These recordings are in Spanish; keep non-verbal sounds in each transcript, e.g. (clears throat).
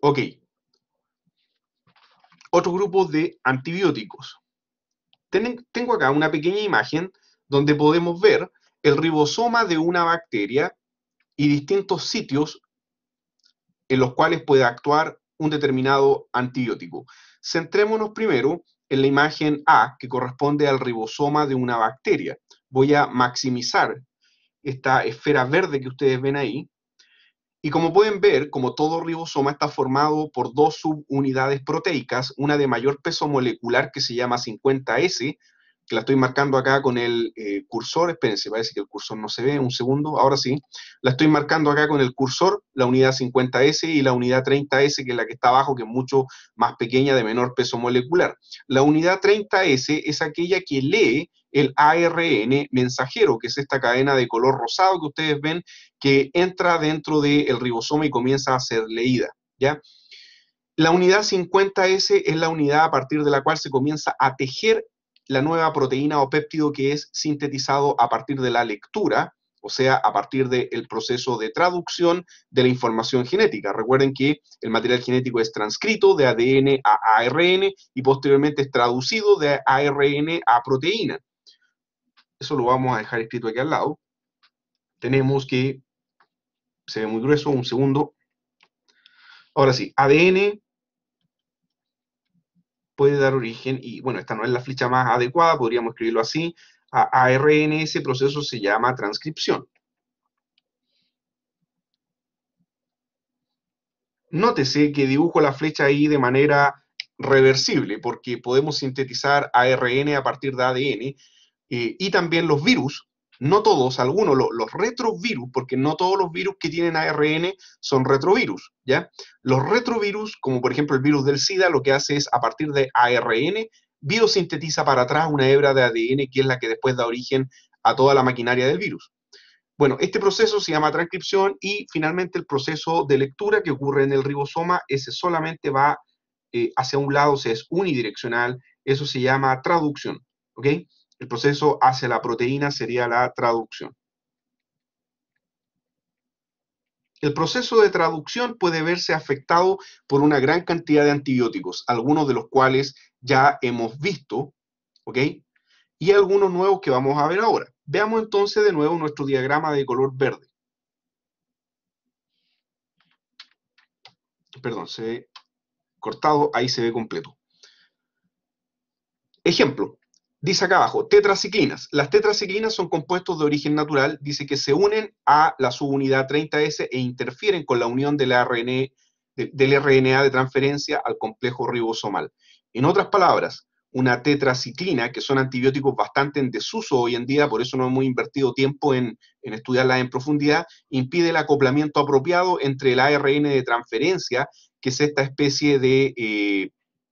Ok. Otro grupo de antibióticos. tengo acá una pequeña imagen donde podemos ver el ribosoma de una bacteria y distintos sitios en los cuales puede actuar un determinado antibiótico. Centrémonos primero en la imagen A, que corresponde al ribosoma de una bacteria. Voy a maximizar esta esfera verde que ustedes ven ahí y como pueden ver, como todo ribosoma está formado por dos subunidades proteicas, una de mayor peso molecular que se llama 50S, la estoy marcando acá con el eh, cursor, espérense, parece que el cursor no se ve, un segundo, ahora sí, la estoy marcando acá con el cursor, la unidad 50S y la unidad 30S, que es la que está abajo, que es mucho más pequeña, de menor peso molecular. La unidad 30S es aquella que lee el ARN mensajero, que es esta cadena de color rosado que ustedes ven, que entra dentro del ribosoma y comienza a ser leída, ¿ya? La unidad 50S es la unidad a partir de la cual se comienza a tejer la nueva proteína o péptido que es sintetizado a partir de la lectura, o sea, a partir del proceso de traducción de la información genética. Recuerden que el material genético es transcrito de ADN a ARN y posteriormente es traducido de ARN a proteína. Eso lo vamos a dejar escrito aquí al lado. Tenemos que, se ve muy grueso, un segundo. Ahora sí, ADN puede dar origen, y bueno, esta no es la flecha más adecuada, podríamos escribirlo así, a ARN ese proceso se llama transcripción. Nótese que dibujo la flecha ahí de manera reversible, porque podemos sintetizar ARN a partir de ADN, eh, y también los virus no todos, algunos, los, retrovirus, porque no todos los virus que tienen ARN son retrovirus, ¿ya? Los retrovirus, como por ejemplo el virus del SIDA, lo que hace es a partir de ARN, biosintetiza para atrás una hebra de ADN que es la que después da origen a toda la maquinaria del virus. Bueno, este proceso se llama transcripción y finalmente el proceso de lectura que ocurre en el ribosoma, ese solamente va eh, hacia un lado, o es unidireccional, eso se llama traducción, ¿ok? El proceso hacia la proteína sería la traducción. El proceso de traducción puede verse afectado por una gran cantidad de antibióticos, algunos de los cuales ya hemos visto, ¿ok? Y algunos nuevos que vamos a ver ahora. Veamos entonces de nuevo nuestro diagrama de color verde. Perdón, se ve cortado, ahí se ve completo. Ejemplo, Dice acá abajo, tetraciclinas. Las tetraciclinas son compuestos de origen natural, dice que se unen a la subunidad 30S e interfieren con la unión del, ARN, del RNA de transferencia al complejo ribosomal. En otras palabras, una tetraciclina, que son antibióticos bastante en desuso hoy en día, por eso no hemos invertido tiempo en, estudiarla en profundidad, impide el acoplamiento apropiado entre el ARN de transferencia, que es esta especie de eh,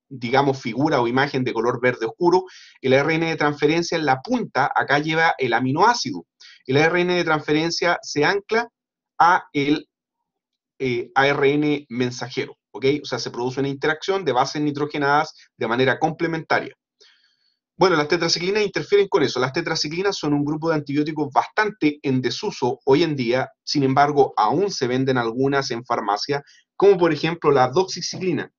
digamos, figura o imagen de color verde oscuro, el ARN de transferencia en la punta acá lleva el aminoácido. El ARN de transferencia se ancla a el eh, ARN mensajero, ¿ok? O sea, se produce una interacción de bases nitrogenadas de manera complementaria. Bueno, las tetraciclinas interfieren con eso. Las tetraciclinas son un grupo de antibióticos bastante en desuso hoy en día, sin embargo, aún se venden algunas en farmacia, como por ejemplo la doxiciclina.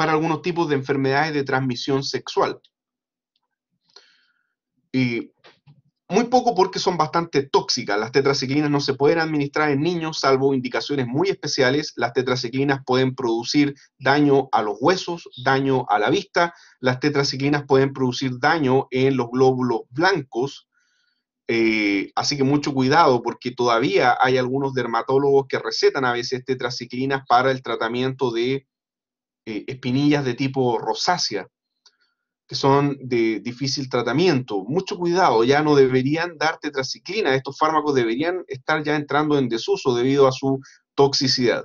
para algunos tipos de enfermedades de transmisión sexual. Y muy poco porque son bastante tóxicas. Las tetraciclinas no se pueden administrar en niños, salvo indicaciones muy especiales. Las tetraciclinas pueden producir daño a los huesos, daño a la vista. Las tetraciclinas pueden producir daño en los glóbulos blancos, eh, así que mucho cuidado porque todavía hay algunos dermatólogos que recetan a veces tetraciclinas para el tratamiento de eh, espinillas de tipo rosácea, que son de difícil tratamiento. Mucho cuidado, ya no deberían dar tetraciclina, estos fármacos deberían estar ya entrando en desuso debido a su toxicidad.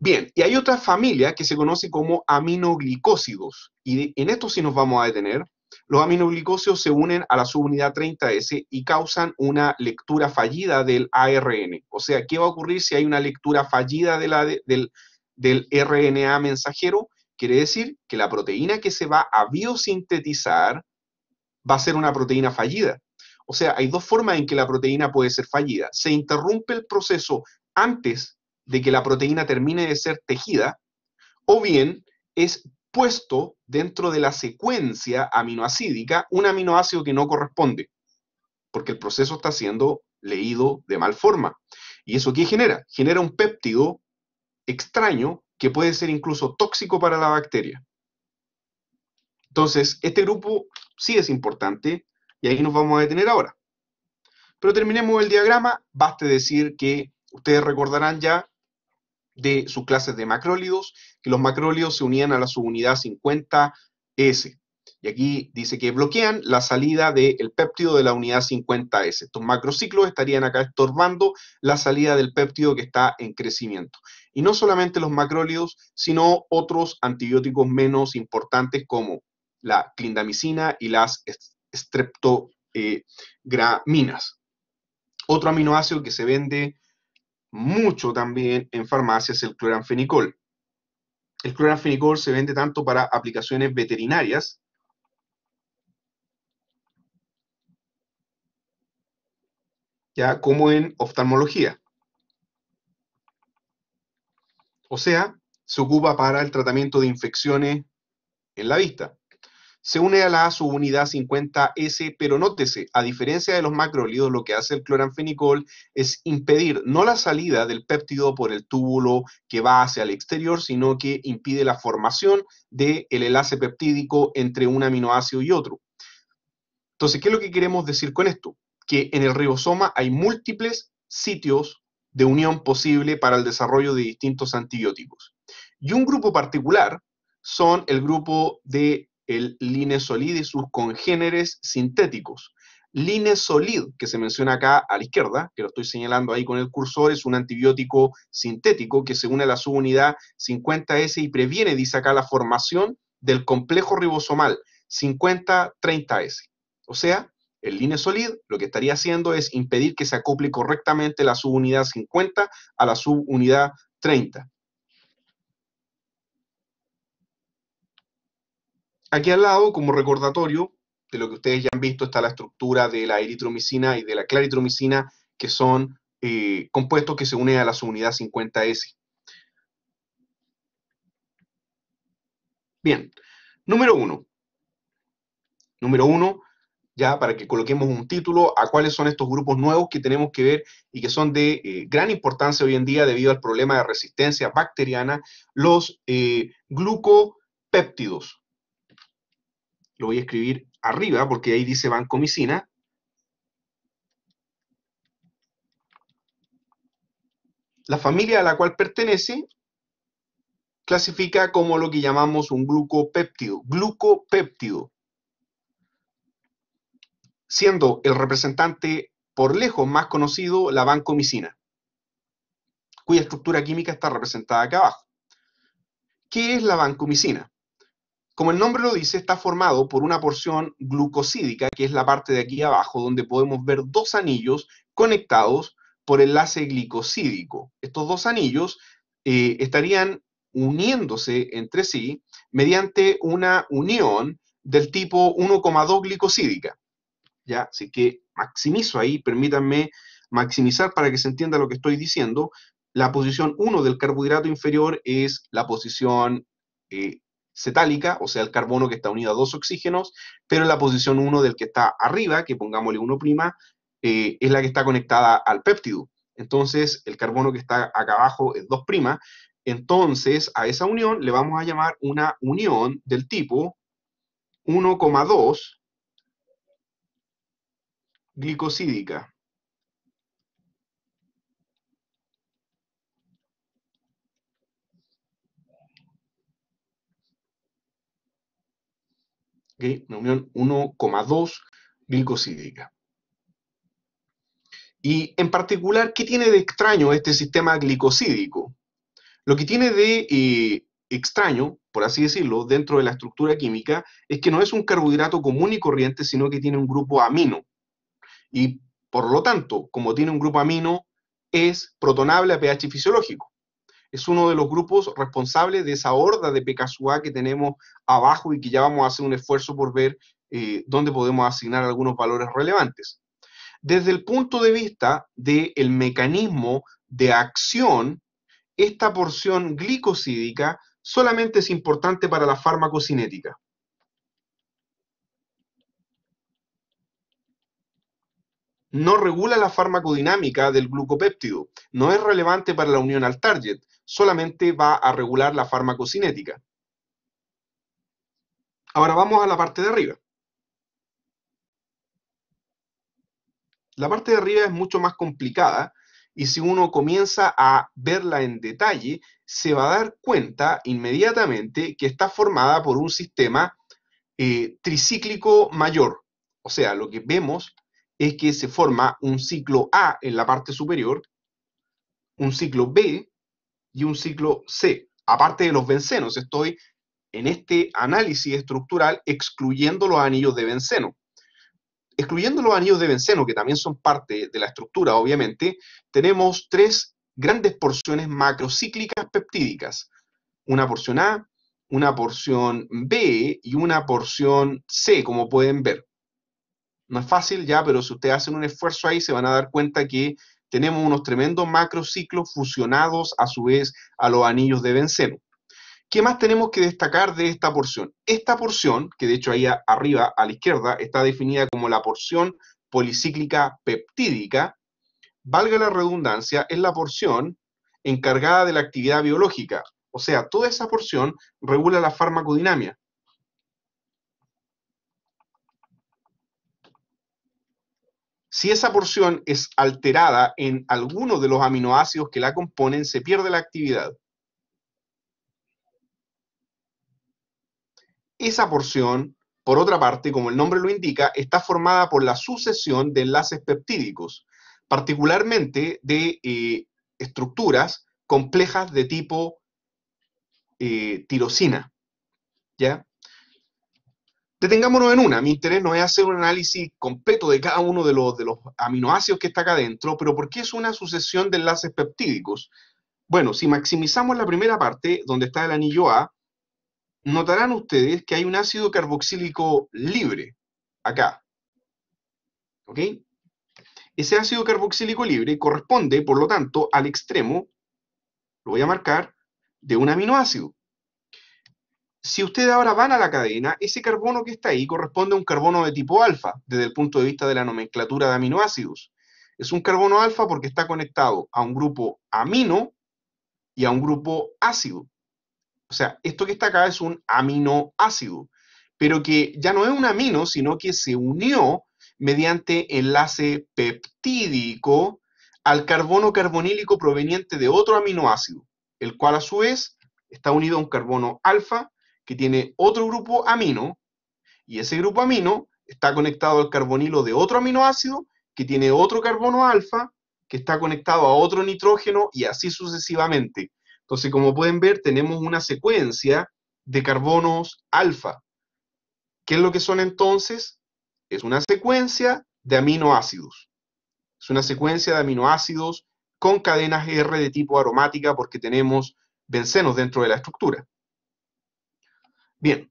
Bien, y hay otra familia que se conoce como aminoglicósidos, y en esto sí nos vamos a detener. Los aminoglicósidos se unen a la subunidad 30S y causan una lectura fallida del ARN. O sea, ¿qué va a ocurrir si hay una lectura fallida de la, del del RNA mensajero, quiere decir que la proteína que se va a biosintetizar va a ser una proteína fallida. O sea, hay dos formas en que la proteína puede ser fallida. Se interrumpe el proceso antes de que la proteína termine de ser tejida, o bien es puesto dentro de la secuencia aminoacídica un aminoácido que no corresponde, porque el proceso está siendo leído de mal forma. ¿Y eso qué genera? Genera un péptido extraño que puede ser incluso tóxico para la bacteria. Entonces, este grupo sí es importante y ahí nos vamos a detener ahora. Pero terminemos el diagrama, baste decir que ustedes recordarán ya de sus clases de macrólidos, que los macrólidos se unían a la subunidad 50S. Y aquí dice que bloquean la salida del péptido de la unidad 50S. Estos macrociclos estarían acá estorbando la salida del péptido que está en crecimiento. Y no solamente los macrólidos, sino otros antibióticos menos importantes como la clindamicina y las streptograminas. Eh, Otro aminoácido que se vende mucho también en farmacias es el cloranfenicol. El cloranfenicol se vende tanto para aplicaciones veterinarias ya como en oftalmología. O sea, se ocupa para el tratamiento de infecciones en la vista. Se une a la subunidad 50S, pero nótese, a diferencia de los macrolidos, lo que hace el cloranfenicol es impedir no la salida del péptido por el túbulo que va hacia el exterior, sino que impide la formación del enlace peptídico entre un aminoácido y otro. Entonces, ¿qué es lo que queremos decir con esto? que en el ribosoma hay múltiples sitios de unión posible para el desarrollo de distintos antibióticos. Y un grupo particular son el grupo de el linesolid y sus congéneres sintéticos. Linesolid, que se menciona acá a la izquierda, que lo estoy señalando ahí con el cursor, es un antibiótico sintético que se une a la subunidad 50S y previene, dice acá, la formación del complejo ribosomal 50-30S. O sea, el línea solid lo que estaría haciendo es impedir que se acople correctamente la subunidad 50 a la subunidad 30. Aquí al lado, como recordatorio de lo que ustedes ya han visto, está la estructura de la eritromicina y de la claritromicina, que son eh, compuestos que se unen a la subunidad 50S. Bien, número uno. Número uno ya para que coloquemos un título a cuáles son estos grupos nuevos que tenemos que ver y que son de eh, gran importancia hoy en día debido al problema de resistencia bacteriana, los eh, glucopéptidos. Lo voy a escribir arriba porque ahí dice vancomicina. La familia a la cual pertenece clasifica como lo que llamamos un glucopéptido, glucopéptido siendo el representante por lejos más conocido la bancomicina, cuya estructura química está representada acá abajo. ¿Qué es la bancomicina? Como el nombre lo dice, está formado por una porción glucosídica, que es la parte de aquí abajo, donde podemos ver dos anillos conectados por enlace glicosídico. Estos dos anillos eh, estarían uniéndose entre sí mediante una unión del tipo 1,2 glicosídica. ¿ya? Así que maximizo ahí, permítanme maximizar para que se entienda lo que estoy diciendo. La posición 1 del carbohidrato inferior es la posición eh, cetálica, o sea, el carbono que está unido a dos oxígenos, pero la posición 1 del que está arriba, que pongámosle 1', eh, es la que está conectada al péptido. Entonces, el carbono que está acá abajo es 2'. Entonces, a esa unión le vamos a llamar una unión del tipo 1,2 glicosídica. una unión 1,2 glicosídica. Y en particular, ¿qué tiene de extraño este sistema glicosídico? Lo que tiene de eh, extraño, por así decirlo, dentro de la estructura química, es que no es un carbohidrato común y corriente, sino que tiene un grupo amino y por lo tanto, como tiene un grupo amino, es protonable a pH fisiológico. Es uno de los grupos responsables de esa horda de PKSUA que tenemos abajo y que ya vamos a hacer un esfuerzo por ver eh, dónde podemos asignar algunos valores relevantes. Desde el punto de vista del mecanismo de acción, esta porción glicosídica solamente es importante para la farmacocinética. no regula la farmacodinámica del glucopéptido, no es relevante para la unión al target, solamente va a regular la farmacocinética. Ahora vamos a la parte de arriba. La parte de arriba es mucho más complicada y si uno comienza a verla en detalle, se va a dar cuenta inmediatamente que está formada por un sistema eh, tricíclico mayor. O sea, lo que vemos es que se forma un ciclo A en la parte superior, un ciclo B y un ciclo C, aparte de los bencenos. Estoy en este análisis estructural excluyendo los anillos de benceno. Excluyendo los anillos de benceno, que también son parte de la estructura, obviamente, tenemos tres grandes porciones macrocíclicas peptídicas. Una porción A, una porción B y una porción C, como pueden ver no es fácil ya, pero si ustedes hacen un esfuerzo ahí, se van a dar cuenta que tenemos unos tremendos macrociclos fusionados a su vez a los anillos de benceno. ¿Qué más tenemos que destacar de esta porción? Esta porción, que de hecho ahí arriba a la izquierda está definida como la porción policíclica peptídica, valga la redundancia, es la porción encargada de la actividad biológica. O sea, toda esa porción regula la farmacodinamia. Si esa porción es alterada en alguno de los aminoácidos que la componen, se pierde la actividad. Esa porción, por otra parte, como el nombre lo indica, está formada por la sucesión de enlaces peptídicos, particularmente de eh, estructuras complejas de tipo eh, tirosina. ¿Ya? Detengámonos en una. Mi interés no es hacer un análisis completo de cada uno de los, de los aminoácidos que está acá adentro, pero ¿por qué es una sucesión de enlaces peptídicos? Bueno, si maximizamos la primera parte, donde está el anillo A, notarán ustedes que hay un ácido carboxílico libre acá. ¿Ok? Ese ácido carboxílico libre corresponde, por lo tanto, al extremo, lo voy a marcar, de un aminoácido si ustedes ahora van a la cadena, ese carbono que está ahí corresponde a un carbono de tipo alfa, desde el punto de vista de la nomenclatura de aminoácidos. Es un carbono alfa porque está conectado a un grupo amino y a un grupo ácido. O sea, esto que está acá es un aminoácido, pero que ya no es un amino, sino que se unió mediante enlace peptídico al carbono carbonílico proveniente de otro aminoácido, el cual a su vez está unido a un carbono alfa que tiene otro grupo amino y ese grupo amino está conectado al carbonilo de otro aminoácido que tiene otro carbono alfa que está conectado a otro nitrógeno y así sucesivamente. Entonces, como pueden ver, tenemos una secuencia de carbonos alfa. ¿Qué es lo que son entonces? Es una secuencia de aminoácidos. Es una secuencia de aminoácidos con cadenas R de tipo aromática porque tenemos bencenos dentro de la estructura. Bien.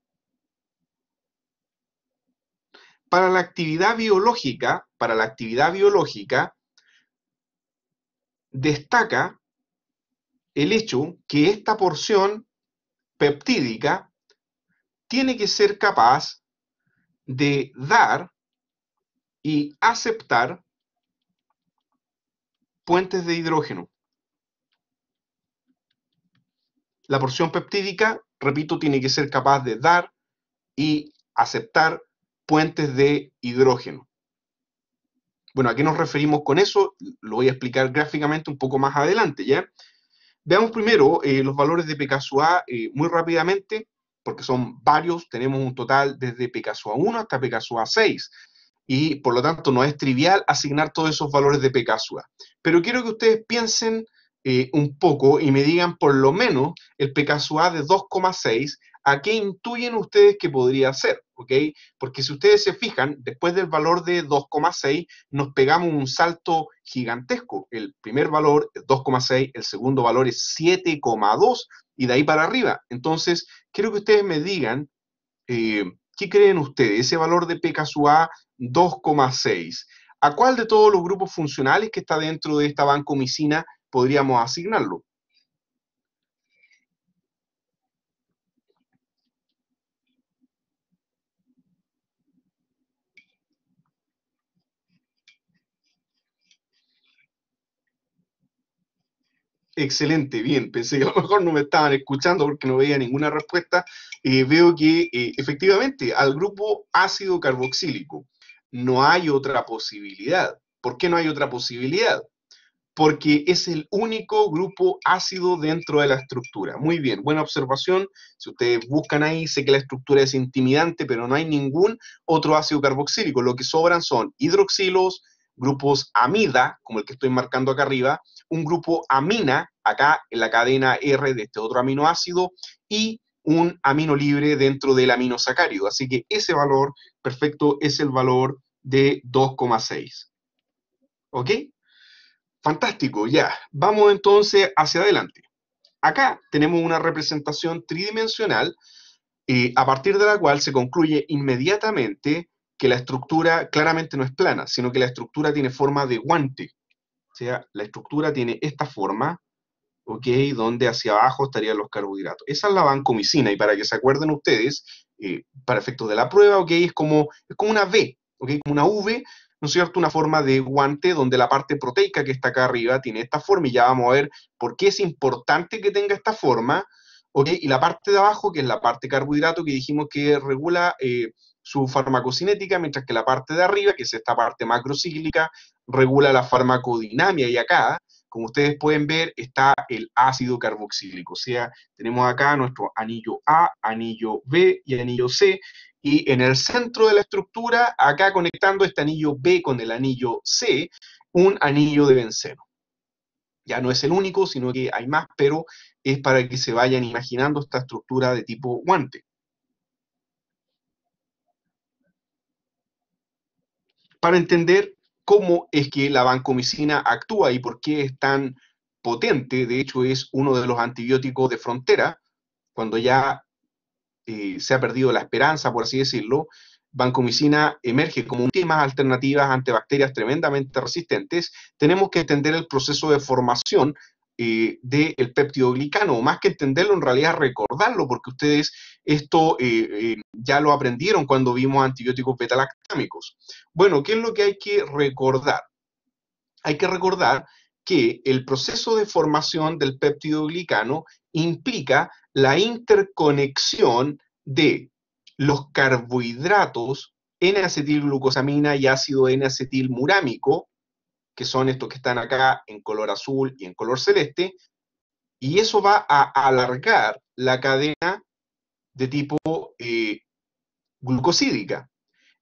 Para la actividad biológica, para la actividad biológica, destaca el hecho que esta porción peptídica tiene que ser capaz de dar y aceptar puentes de hidrógeno. La porción peptídica repito, tiene que ser capaz de dar y aceptar puentes de hidrógeno. Bueno, ¿a qué nos referimos con eso? Lo voy a explicar gráficamente un poco más adelante, ¿ya? Veamos primero eh, los valores de PKSUA eh, muy rápidamente, porque son varios, tenemos un total desde PKSUA 1 hasta PKSUA 6, y por lo tanto no es trivial asignar todos esos valores de PKSUA. Pero quiero que ustedes piensen eh, un poco y me digan por lo menos el pKa de 2,6, ¿a qué intuyen ustedes que podría ser? ¿Ok? Porque si ustedes se fijan, después del valor de 2,6 nos pegamos un salto gigantesco. El primer valor es 2,6, el segundo valor es 7,2 y de ahí para arriba. Entonces, quiero que ustedes me digan, eh, ¿qué creen ustedes? Ese valor de pKa 2,6. ¿A cuál de todos los grupos funcionales que está dentro de esta bancomicina podríamos asignarlo. Excelente, bien. Pensé que a lo mejor no me estaban escuchando porque no veía ninguna respuesta. y eh, veo que eh, efectivamente al grupo ácido carboxílico no hay otra posibilidad. ¿Por qué no hay otra posibilidad? porque es el único grupo ácido dentro de la estructura. Muy bien, buena observación. Si ustedes buscan ahí, sé que la estructura es intimidante, pero no hay ningún otro ácido carboxílico. Lo que sobran son hidroxilos, grupos amida, como el que estoy marcando acá arriba, un grupo amina, acá en la cadena R de este otro aminoácido, y un amino libre dentro del aminosacárido. Así que ese valor perfecto es el valor de 2,6. ¿Ok? Fantástico, ya. Vamos entonces hacia adelante. Acá tenemos una representación tridimensional eh, a partir de la cual se concluye inmediatamente que la estructura claramente no es plana, sino que la estructura tiene forma de guante. O sea, la estructura tiene esta forma, ¿ok? Donde hacia abajo estarían los carbohidratos. Esa es la vancomicina, y para que se acuerden ustedes, eh, para efectos de la prueba, ¿ok? Es como, es como una V, ¿ok? Como una V ¿no es cierto?, una forma de guante donde la parte proteica que está acá arriba tiene esta forma y ya vamos a ver por qué es importante que tenga esta forma, ¿ok? Y la parte de abajo, que es la parte carbohidrato que dijimos que regula eh, su farmacocinética, mientras que la parte de arriba, que es esta parte macrocíclica, regula la farmacodinamia y acá, como ustedes pueden ver, está el ácido carboxílico. O sea, tenemos acá nuestro anillo A, anillo B y anillo C, y en el centro de la estructura, acá conectando este anillo B con el anillo C, un anillo de benceno. Ya no es el único, sino que hay más, pero es para que se vayan imaginando esta estructura de tipo guante. Para entender cómo es que la vancomicina actúa y por qué es tan potente, de hecho es uno de los antibióticos de frontera, cuando ya eh, se ha perdido la esperanza, por así decirlo, vancomicina emerge como un tema alternativas ante bacterias tremendamente resistentes, tenemos que entender el proceso de formación eh, del de péptido glicano, más que entenderlo, en realidad recordarlo, porque ustedes esto eh, ya lo aprendieron cuando vimos antibióticos betalactámicos. Bueno, ¿qué es lo que hay que recordar? Hay que recordar que el proceso de formación del péptido implica la interconexión de los carbohidratos N-acetilglucosamina y ácido N-acetilmurámico, que son estos que están acá en color azul y en color celeste, y eso va a alargar la cadena de tipo eh, glucosídica.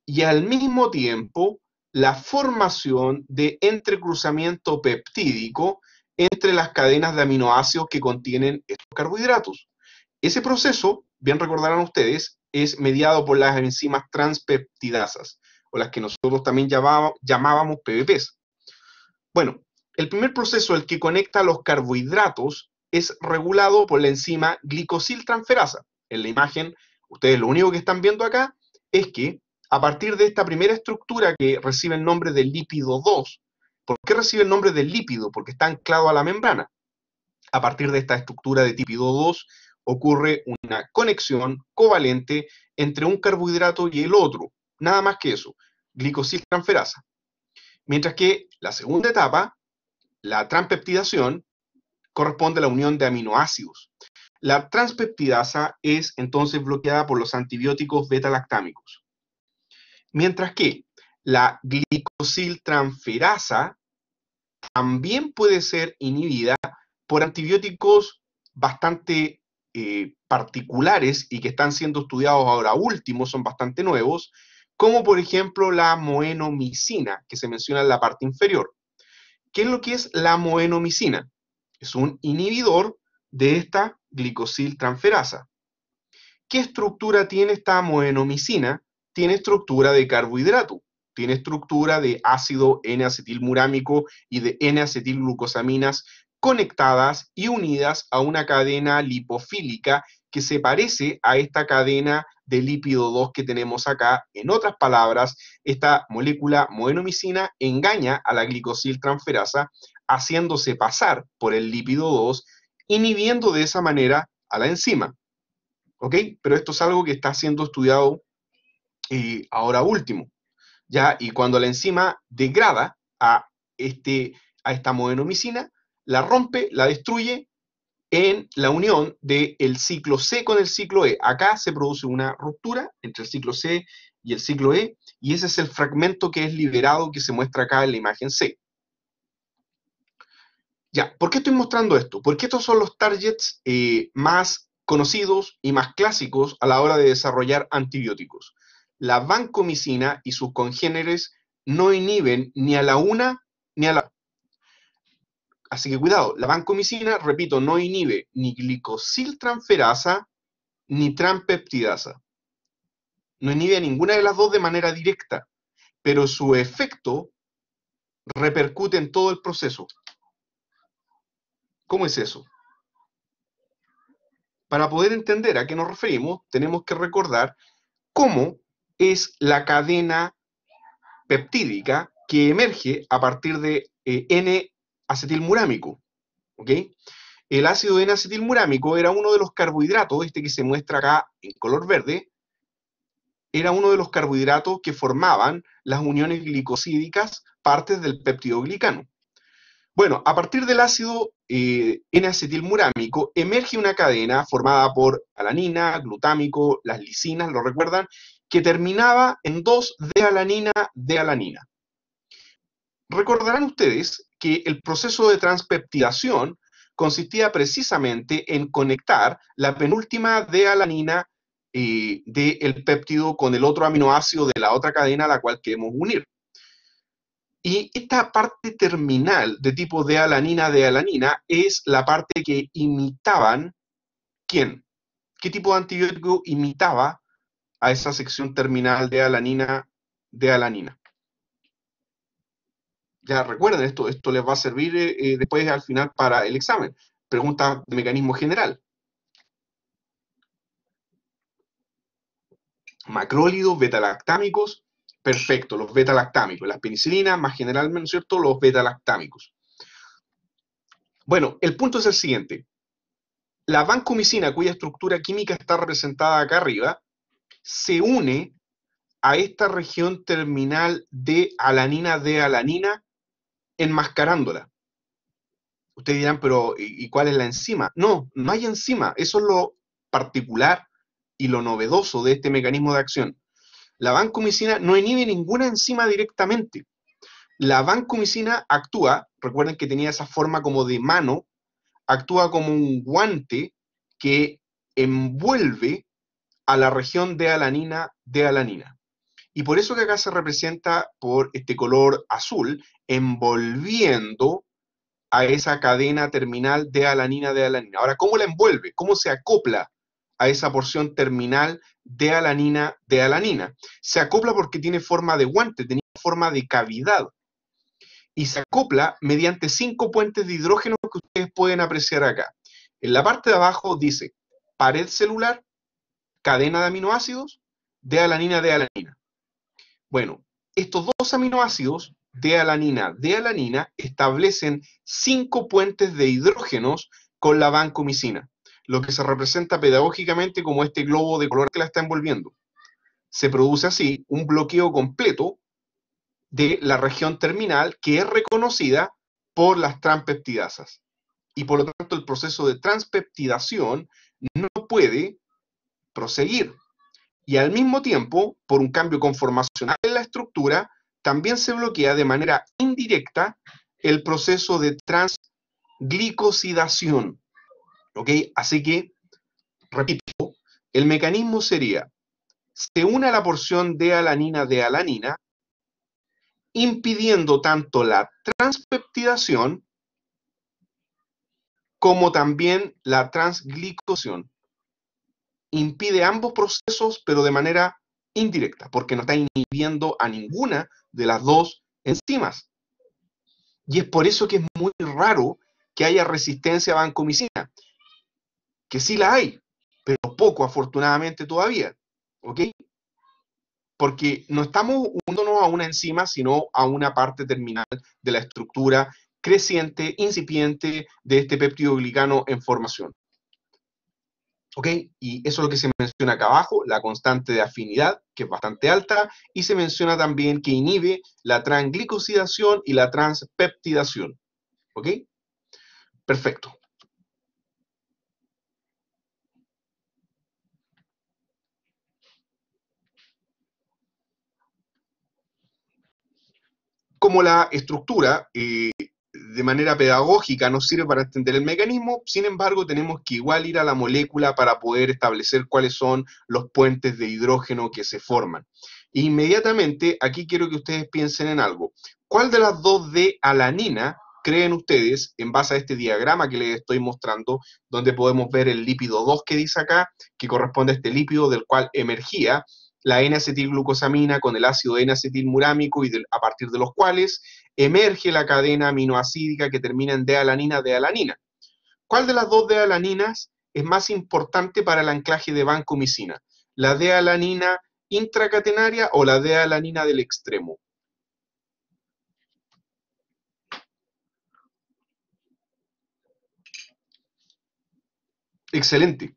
Y al mismo tiempo, la formación de entrecruzamiento peptídico entre las cadenas de aminoácidos que contienen estos carbohidratos. Ese proceso, bien recordarán ustedes, es mediado por las enzimas transpeptidasas, o las que nosotros también llamábamos PVPs. Bueno, el primer proceso, el que conecta los carbohidratos, es regulado por la enzima glicosiltransferasa. En la imagen, ustedes lo único que están viendo acá es que a partir de esta primera estructura que recibe el nombre de lípido 2, ¿por qué recibe el nombre de lípido? Porque está anclado a la membrana. A partir de esta estructura de lípido 2 ocurre una conexión covalente entre un carbohidrato y el otro, nada más que eso, glicosiltransferasa. Mientras que la segunda etapa, la transpeptidación, corresponde a la unión de aminoácidos. La transpeptidasa es entonces bloqueada por los antibióticos beta-lactámicos. Mientras que la glicosiltransferasa también puede ser inhibida por antibióticos bastante eh, particulares y que están siendo estudiados ahora último, son bastante nuevos, como por ejemplo la moenomicina, que se menciona en la parte inferior. ¿Qué es lo que es la moenomicina? Es un inhibidor de esta transferasa. ¿Qué estructura tiene esta moenomicina? Tiene estructura de carbohidrato, tiene estructura de ácido N-acetilmurámico y de N-acetilglucosaminas conectadas y unidas a una cadena lipofílica que se parece a esta cadena de lípido 2 que tenemos acá. En otras palabras, esta molécula moenomicina engaña a la glicosil transferasa haciéndose pasar por el lípido 2, inhibiendo de esa manera a la enzima. ¿Ok? Pero esto es algo que está siendo estudiado eh, ahora último. ¿ya? Y cuando la enzima degrada a, este, a esta moenomicina, la rompe, la destruye en la unión del el ciclo C con el ciclo E. Acá se produce una ruptura entre el ciclo C y el ciclo E, y ese es el fragmento que es liberado que se muestra acá en la imagen C. Ya, ¿por qué estoy mostrando esto? Porque estos son los targets eh, más conocidos y más clásicos a la hora de desarrollar antibióticos. La vancomicina y sus congéneres no inhiben ni a la una Así que cuidado, la bancomicina, repito, no inhibe ni glicosiltransferasa ni transpeptidasa. No inhibe a ninguna de las dos de manera directa, pero su efecto repercute en todo el proceso. ¿Cómo es eso? Para poder entender a qué nos referimos, tenemos que recordar cómo es la cadena peptídica que emerge a partir de eh, N acetilmurámico. ¿ok? El ácido N-acetilmurámico era uno de los carbohidratos, este que se muestra acá en color verde, era uno de los carbohidratos que formaban las uniones glicosídicas, partes del peptidoglicano. Bueno, a partir del ácido eh, N-acetilmurámico emerge una cadena formada por alanina, glutámico, las lisinas, ¿lo recuerdan? Que terminaba en 2 de alanina, de alanina. Recordarán ustedes que el proceso de transpeptidación consistía precisamente en conectar la penúltima de alanina eh, del péptido con el otro aminoácido de la otra cadena a la cual queremos unir. Y esta parte terminal de tipo de alanina de alanina es la parte que imitaban quién? ¿Qué tipo de antibiótico imitaba a esa sección terminal de alanina de alanina? ya recuerden esto, esto les va a servir eh, eh, después al final para el examen. Pregunta de mecanismo general. Macrólidos, betalactámicos, perfecto, los betalactámicos, las penicilinas, más generalmente, ¿no es cierto?, los betalactámicos. Bueno, el punto es el siguiente. La vancomicina, cuya estructura química está representada acá arriba, se une a esta región terminal de alanina de alanina enmascarándola. Ustedes dirán, pero ¿y cuál es la enzima? No, no hay enzima. Eso es lo particular y lo novedoso de este mecanismo de acción. La vancomicina no inhibe ninguna enzima directamente. La vancomicina actúa, recuerden que tenía esa forma como de mano, actúa como un guante que envuelve a la región de alanina de alanina. Y por eso que acá se representa por este color azul, envolviendo a esa cadena terminal de alanina de alanina. Ahora, ¿cómo la envuelve? ¿Cómo se acopla a esa porción terminal de alanina de alanina? Se acopla porque tiene forma de guante, tiene forma de cavidad. Y se acopla mediante cinco puentes de hidrógeno que ustedes pueden apreciar acá. En la parte de abajo dice pared celular, cadena de aminoácidos, de alanina de alanina bueno, estos dos aminoácidos, de alanina de alanina establecen cinco puentes de hidrógenos con la vancomicina, lo que se representa pedagógicamente como este globo de color que la está envolviendo. Se produce así un bloqueo completo de la región terminal que es reconocida por las transpeptidasas. Y por lo tanto el proceso de transpeptidación no puede proseguir y al mismo tiempo, por un cambio conformacional en la estructura, también se bloquea de manera indirecta el proceso de transglicosidación. ¿Ok? Así que, repito, el mecanismo sería, se une a la porción de alanina de alanina, impidiendo tanto la transpeptidación como también la transglicosión impide ambos procesos, pero de manera indirecta, porque no está inhibiendo a ninguna de las dos enzimas. Y es por eso que es muy raro que haya resistencia a vancomicina, que sí la hay, pero poco afortunadamente todavía, ¿ok? Porque no estamos uniéndonos a una enzima, sino a una parte terminal de la estructura creciente, incipiente de este peptido glicano en formación. ¿Ok? Y eso es lo que se menciona acá abajo, la constante de afinidad, que es bastante alta, y se menciona también que inhibe la transglicosidación y la transpeptidación. ¿Ok? Perfecto. Como la estructura eh, de manera pedagógica no sirve para entender el mecanismo, sin embargo tenemos que igual ir a la molécula para poder establecer cuáles son los puentes de hidrógeno que se forman. inmediatamente, aquí quiero que ustedes piensen en algo. ¿Cuál de las dos de alanina creen ustedes, en base a este diagrama que les estoy mostrando, donde podemos ver el lípido 2 que dice acá, que corresponde a este lípido del cual emergía, la N-acetilglucosamina con el ácido N-acetilmurámico y a partir de los cuales emerge la cadena aminoacídica que termina en D-alanina, D-alanina. ¿Cuál de las dos D-alaninas es más importante para el anclaje de vancomicina? ¿La D-alanina intracatenaria o la D-alanina del extremo? Excelente.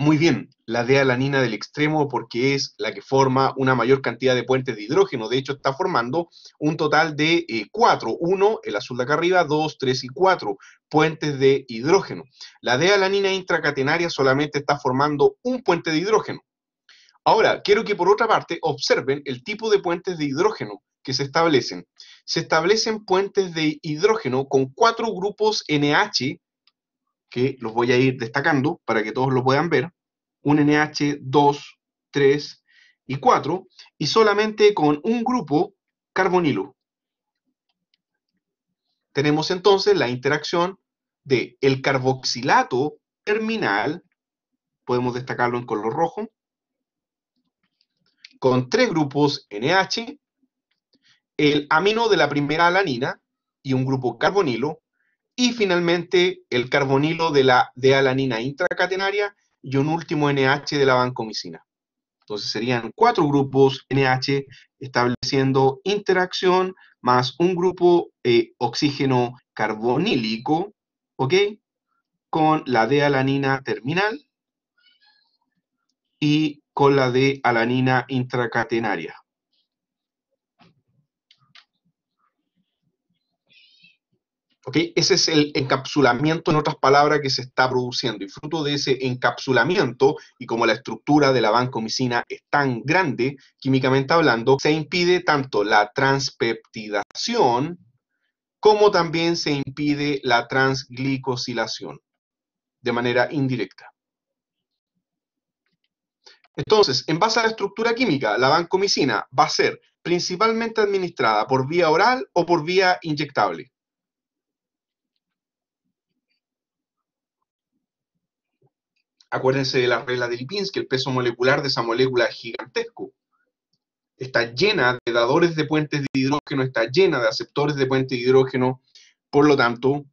Muy bien, la D-alanina del extremo porque es la que forma una mayor cantidad de puentes de hidrógeno. De hecho, está formando un total de eh, cuatro. Uno, el azul de acá arriba, dos, tres y cuatro puentes de hidrógeno. La D-alanina intracatenaria solamente está formando un puente de hidrógeno. Ahora, quiero que por otra parte observen el tipo de puentes de hidrógeno que se establecen. Se establecen puentes de hidrógeno con cuatro grupos NH que los voy a ir destacando para que todos lo puedan ver, un NH 2, 3 y 4, y solamente con un grupo carbonilo. Tenemos entonces la interacción de el carboxilato terminal, podemos destacarlo en color rojo, con tres grupos NH, el amino de la primera alanina y un grupo carbonilo, y finalmente el carbonilo de la de alanina intracatenaria y un último NH de la vancomicina. Entonces serían cuatro grupos NH estableciendo interacción más un grupo eh, oxígeno carbonílico, ¿ok? Con la de alanina terminal y con la de alanina intracatenaria. ¿Okay? Ese es el encapsulamiento, en otras palabras, que se está produciendo. Y fruto de ese encapsulamiento, y como la estructura de la vancomicina es tan grande, químicamente hablando, se impide tanto la transpeptidación como también se impide la transglicosilación de manera indirecta. Entonces, en base a la estructura química, la vancomicina va a ser principalmente administrada por vía oral o por vía inyectable. Acuérdense de la regla de Lipinski, el peso molecular de esa molécula es gigantesco. Está llena de dadores de puentes de hidrógeno, está llena de aceptores de puentes de hidrógeno. Por lo tanto,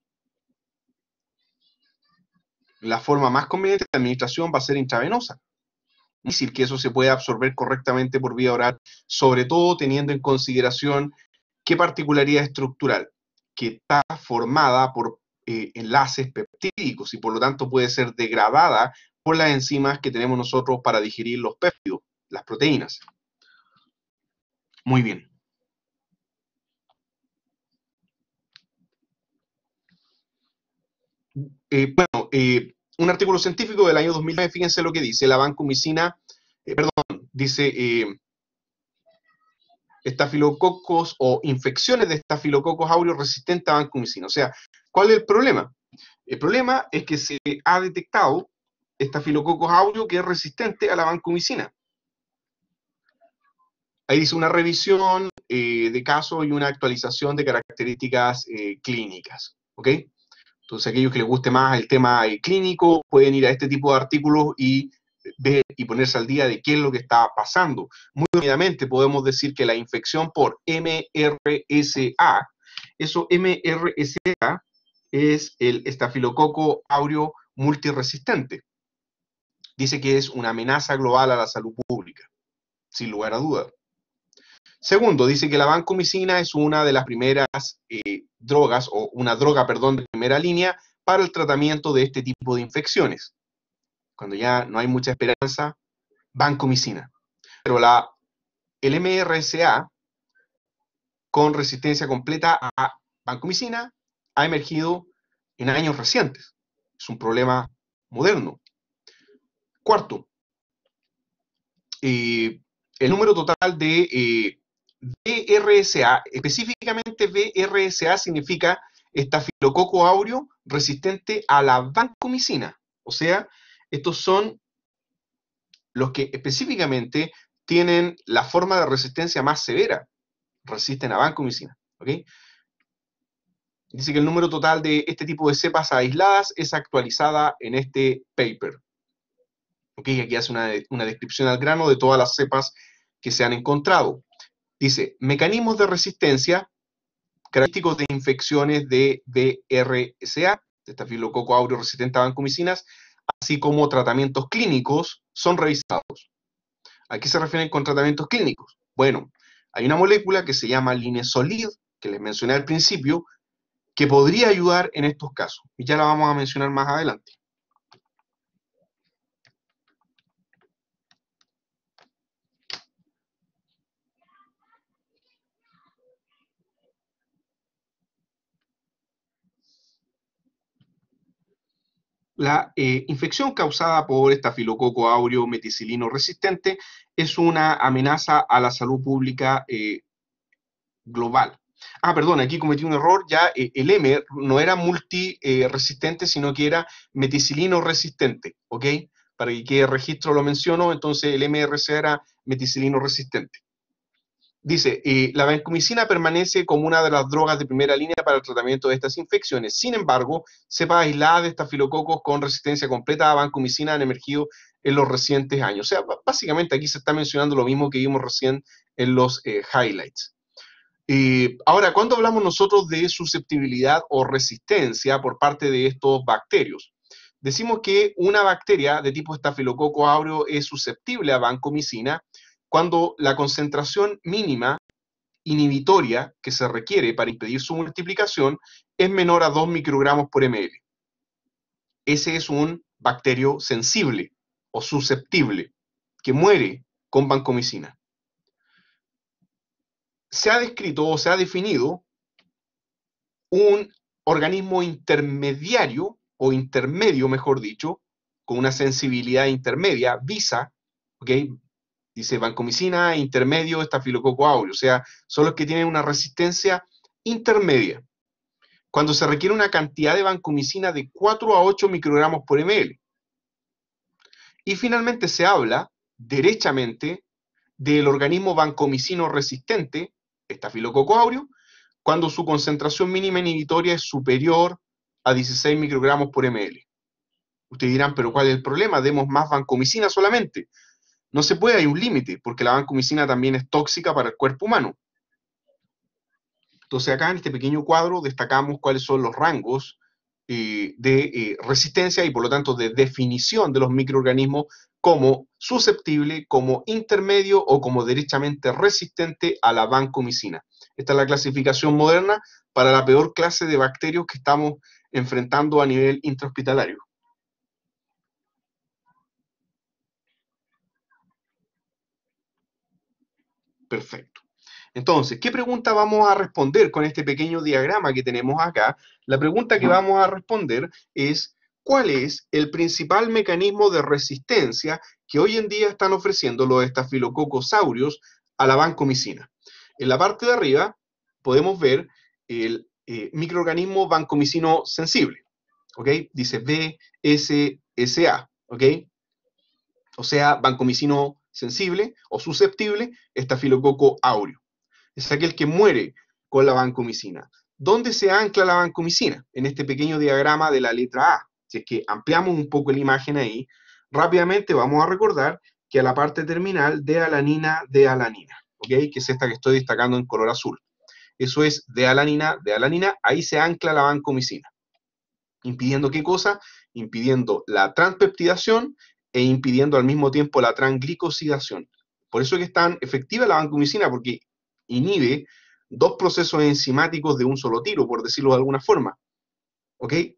la forma más conveniente de administración va a ser intravenosa. Es decir, que eso se puede absorber correctamente por vía oral, sobre todo teniendo en consideración qué particularidad estructural, que está formada por eh, enlaces y por lo tanto puede ser degradada por las enzimas que tenemos nosotros para digerir los péptidos, las proteínas. Muy bien. Eh, bueno, eh, un artículo científico del año 2009, fíjense lo que dice, la vancomicina, eh, perdón, dice estafilococos o infecciones de estafilococos aureus resistentes a vancomicina. O sea, ¿cuál es el problema? El problema es que se ha detectado esta filococos audio que es resistente a la vancomicina. Ahí dice una revisión eh, de casos y una actualización de características eh, clínicas. ¿ok? Entonces, aquellos que les guste más el tema eh, clínico pueden ir a este tipo de artículos y ver y ponerse al día de qué es lo que está pasando. Muy rápidamente podemos decir que la infección por MRSA, eso MRSA es el estafilococo aureo multiresistente. Dice que es una amenaza global a la salud pública, sin lugar a duda. Segundo, dice que la vancomicina es una de las primeras eh, drogas, o una droga, perdón, de primera línea para el tratamiento de este tipo de infecciones. Cuando ya no hay mucha esperanza, vancomicina. Pero la, el MRSA, con resistencia completa a vancomicina, ha emergido en años recientes. Es un problema moderno. Cuarto, eh, el número total de BRSA, eh, específicamente BRSA significa estafilococo aureo resistente a la vancomicina. O sea, estos son los que específicamente tienen la forma de resistencia más severa, resisten a vancomicina. ¿okay? Dice que el número total de este tipo de cepas aisladas es actualizada en este paper. aquí hace una, descripción al grano de todas las cepas que se han encontrado. Dice, mecanismos de resistencia característicos de infecciones de BRSA, de estafilococo aureo resistente a vancomicinas, así como tratamientos clínicos, son revisados. ¿A qué se refieren con tratamientos clínicos? Bueno, hay una molécula que se llama linesolid, que les mencioné al principio, que podría ayudar en estos casos. Y ya la vamos a mencionar más adelante. La eh, infección causada por estafilococo aureo meticilino resistente es una amenaza a la salud pública eh, global. Ah, perdón, aquí cometí un error, ya eh, el M no era multiresistente, eh, sino que era meticilino resistente, ¿ok? Para que quede registro lo menciono, entonces el MRC era meticilino resistente. Dice, eh, la vancomicina permanece como una de las drogas de primera línea para el tratamiento de estas infecciones. Sin embargo, cepas aisladas de estafilococos con resistencia completa a vancomicina han emergido en los recientes años. O sea, básicamente aquí se está mencionando lo mismo que vimos recién en los highlights. Eh, ahora, ¿cuándo hablamos nosotros de susceptibilidad o resistencia por parte de estos bacterios? Decimos que una bacteria de tipo estafilococo aureo es susceptible a vancomicina cuando la concentración mínima inhibitoria que se requiere para impedir su multiplicación es menor a 2 microgramos por ml. Ese es un bacterio sensible o susceptible que muere con vancomicina se ha descrito o se ha definido un organismo intermediario o intermedio, mejor dicho, con una sensibilidad intermedia, visa, ¿ok? Dice vancomicina, intermedio, estafilococo aureo, o sea, son los que tienen una resistencia intermedia. Cuando se requiere una cantidad de vancomicina de 4 a 8 microgramos por ml. Y finalmente se habla, derechamente, del organismo vancomicino resistente, estafilococo cuando su concentración mínima inhibitoria es superior a 16 microgramos por ml. Ustedes dirán, pero ¿cuál es el problema? Demos más vancomicina solamente. No se puede, hay un límite, porque la vancomicina también es tóxica para el cuerpo humano. Entonces acá en este pequeño cuadro destacamos cuáles son los rangos eh, de eh, resistencia y por lo tanto de definición de los microorganismos como susceptible, como intermedio o como derechamente resistente a la vancomicina. Esta es la clasificación moderna para la peor clase de bacterias que estamos enfrentando a nivel intrahospitalario. Perfecto. Entonces, ¿qué pregunta vamos a responder con este pequeño diagrama que tenemos acá? La pregunta que vamos a responder es cuál es el principal mecanismo de resistencia que hoy en día están ofreciendo los estafilococos aureos a la vancomicina. En la parte de arriba podemos ver el eh, microorganismo vancomicino sensible, ¿ok? Dice BSSA, ¿ok? O sea, vancomicino sensible o susceptible, estafilococo aureo. Es aquel que muere con la vancomicina. ¿Dónde se ancla la vancomicina? En este pequeño diagrama de la letra A que ampliamos un poco la imagen ahí, rápidamente vamos a recordar que a la parte terminal de alanina, de alanina, ¿ok? Que es esta que estoy destacando en color azul. Eso es de alanina, de alanina, ahí se ancla la vancomicina. ¿Impidiendo qué cosa? Impidiendo la transpeptidación e impidiendo al mismo tiempo la transglicosidación. Por eso es que es tan efectiva la vancomicina, porque inhibe dos procesos enzimáticos de un solo tiro, por decirlo de alguna forma.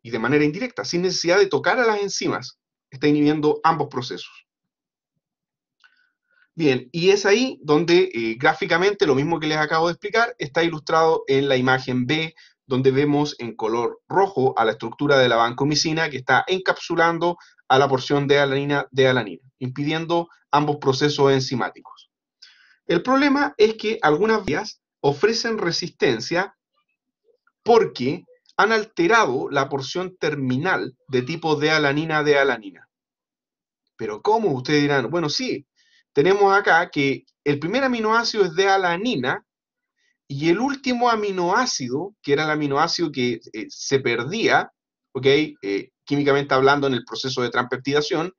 Y de manera indirecta, sin necesidad de tocar a las enzimas, está inhibiendo ambos procesos. Bien, y es ahí donde eh, gráficamente lo mismo que les acabo de explicar está ilustrado en la imagen B, donde vemos en color rojo a la estructura de la vancomicina que está encapsulando a la porción de alanina de alanina, impidiendo ambos procesos enzimáticos. El problema es que algunas vías ofrecen resistencia porque han alterado la porción terminal de tipo de alanina de alanina. Pero ¿cómo? Ustedes dirán, bueno, sí, tenemos acá que el primer aminoácido es de alanina y el último aminoácido, que era el aminoácido que eh, se perdía, ¿ok? Eh, químicamente hablando en el proceso de transpeptidación,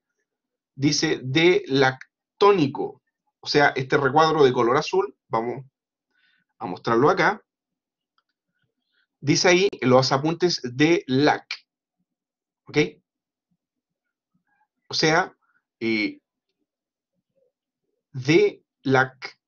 dice de lactónico. O sea, este recuadro de color azul, vamos a mostrarlo acá dice ahí los apuntes de LAC. ¿Ok? O sea, eh, de LAC,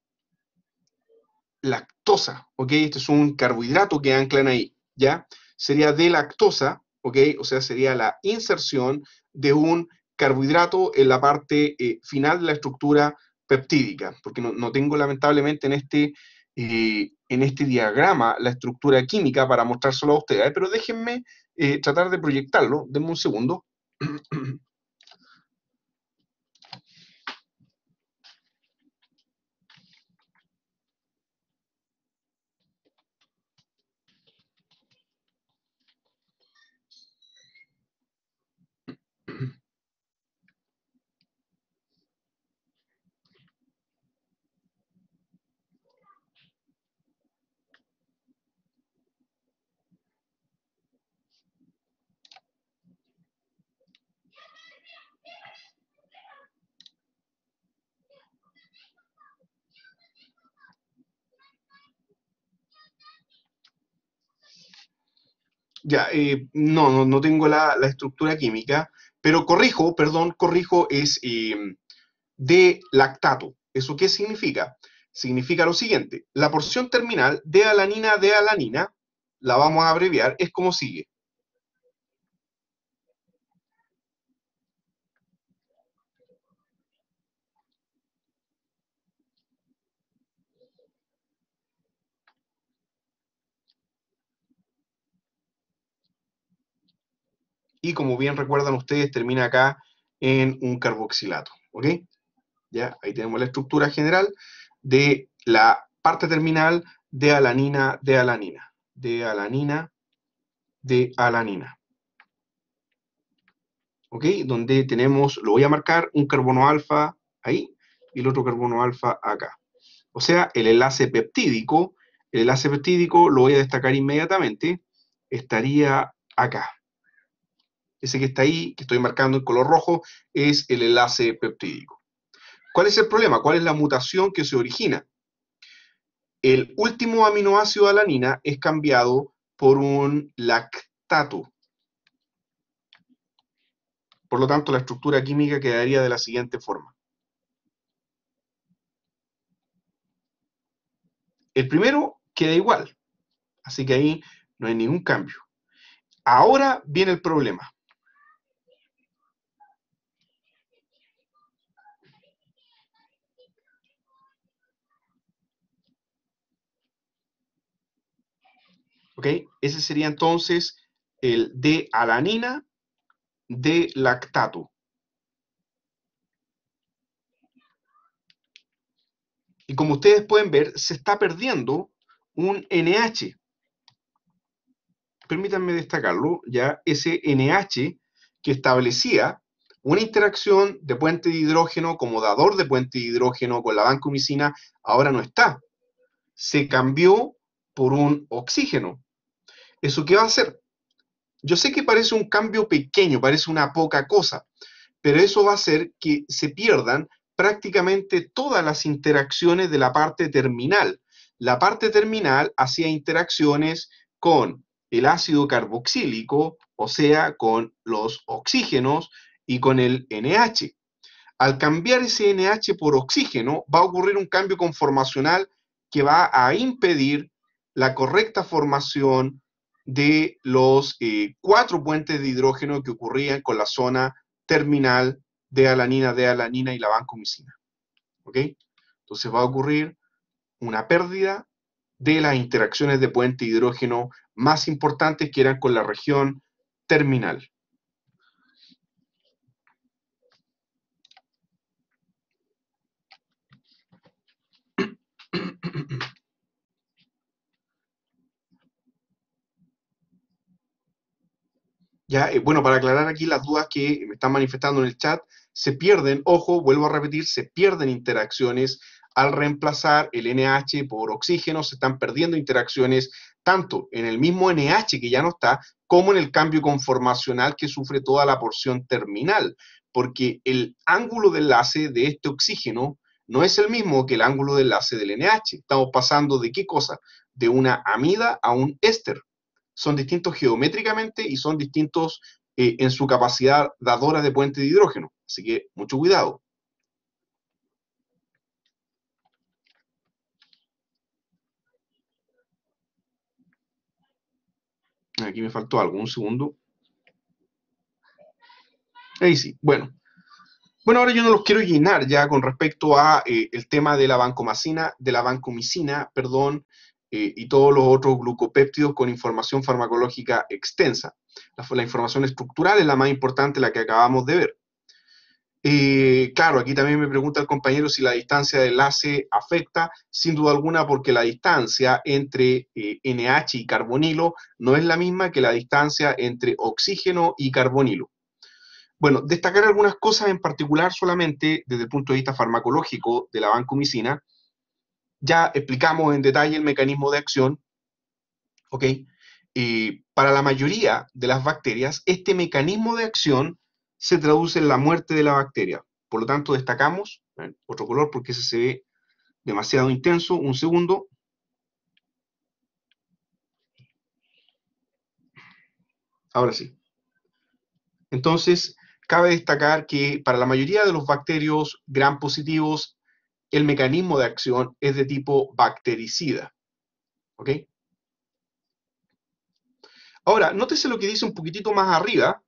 lactosa, ¿ok? Este es un carbohidrato que anclan ahí, ¿ya? Sería de lactosa, ¿ok? O sea, sería la inserción de un carbohidrato en la parte eh, final de la estructura peptídica, porque no, tengo lamentablemente en este eh, en este diagrama la estructura química para mostrárselo a ustedes, pero déjenme eh, tratar de proyectarlo, denme un segundo. (clears throat) Ya, eh, no, no, tengo la, estructura química, pero corrijo, perdón, corrijo es em, de lactato. ¿Eso qué significa? Significa lo siguiente, la porción terminal de alanina de alanina, la vamos a abreviar, es como sigue. y como bien recuerdan ustedes, termina acá en un carboxilato. ¿Ok? Ya, ahí tenemos la estructura general de la parte terminal de alanina, de alanina, de alanina, de alanina. ¿Ok? Donde tenemos, lo voy a marcar, un carbono alfa ahí y el otro carbono alfa acá. O sea, el enlace peptídico, el enlace peptídico lo voy a destacar inmediatamente, estaría acá ese que está ahí, que estoy marcando en color rojo, es el enlace peptídico. ¿Cuál es el problema? ¿Cuál es la mutación que se origina? El último aminoácido de alanina es cambiado por un lactato. Por lo tanto, la estructura química quedaría de la siguiente forma. El primero queda igual, así que ahí no hay ningún cambio. Ahora viene el problema. Ese sería entonces el de alanina de lactato. Y como ustedes pueden ver, se está perdiendo un NH. Permítanme destacarlo, ya ese NH que establecía una interacción de puente de hidrógeno como dador de puente de hidrógeno con la vancomicina, ahora no está. Se cambió por un oxígeno. ¿eso qué va a hacer? Yo sé que parece un cambio pequeño, parece una poca cosa, pero eso va a hacer que se pierdan prácticamente todas las interacciones de la parte terminal. La parte terminal hacía interacciones con el ácido carboxílico, o sea, con los oxígenos y con el NH. Al cambiar ese NH por oxígeno, va a ocurrir un cambio conformacional que va a impedir la correcta formación de los eh, cuatro puentes de hidrógeno que ocurrían con la zona terminal de alanina, de alanina y la vancomicina. ¿Ok? Entonces va a ocurrir una pérdida de las interacciones de puente hidrógeno más importantes que eran con la región terminal. Ya, eh, bueno, para aclarar aquí las dudas que me están manifestando en el chat, se pierden, ojo, vuelvo a repetir, se pierden interacciones al reemplazar el NH por oxígeno, se están perdiendo interacciones tanto en el mismo NH que ya no está, como en el cambio conformacional que sufre toda la porción terminal, porque el ángulo de enlace de este oxígeno no es el mismo que el ángulo de enlace del NH. Estamos pasando de qué cosa? De una amida a un éster son distintos geométricamente y son distintos eh, en su capacidad dadora de puente de hidrógeno. Así que mucho cuidado. Aquí me faltó algún segundo. Ahí sí, bueno. Bueno, ahora yo no los quiero llenar ya con respecto a eh, el tema de la bancomicina, de la bancomicina, perdón, eh, y todos los otros glucopéptidos con información farmacológica extensa. La, información estructural es la más importante, la que acabamos de ver. Eh, claro, aquí también me pregunta el compañero si la distancia de enlace afecta, sin duda alguna, porque la distancia entre NH eh, y carbonilo no es la misma que la distancia entre oxígeno y carbonilo. Bueno, destacar algunas cosas en particular solamente desde el punto de vista farmacológico de la vancomicina ya explicamos en detalle el mecanismo de acción. ¿Ok? para la mayoría de las bacterias, este mecanismo de acción se traduce en la muerte de la bacteria. Por lo tanto, destacamos ¿eh? otro color porque ese se ve demasiado intenso. Un segundo. Ahora sí. Entonces, cabe destacar que para la mayoría de los bacterios gran positivos, el mecanismo de acción es de tipo bactericida. Ahora, nótese lo que dice un poquitito más arriba.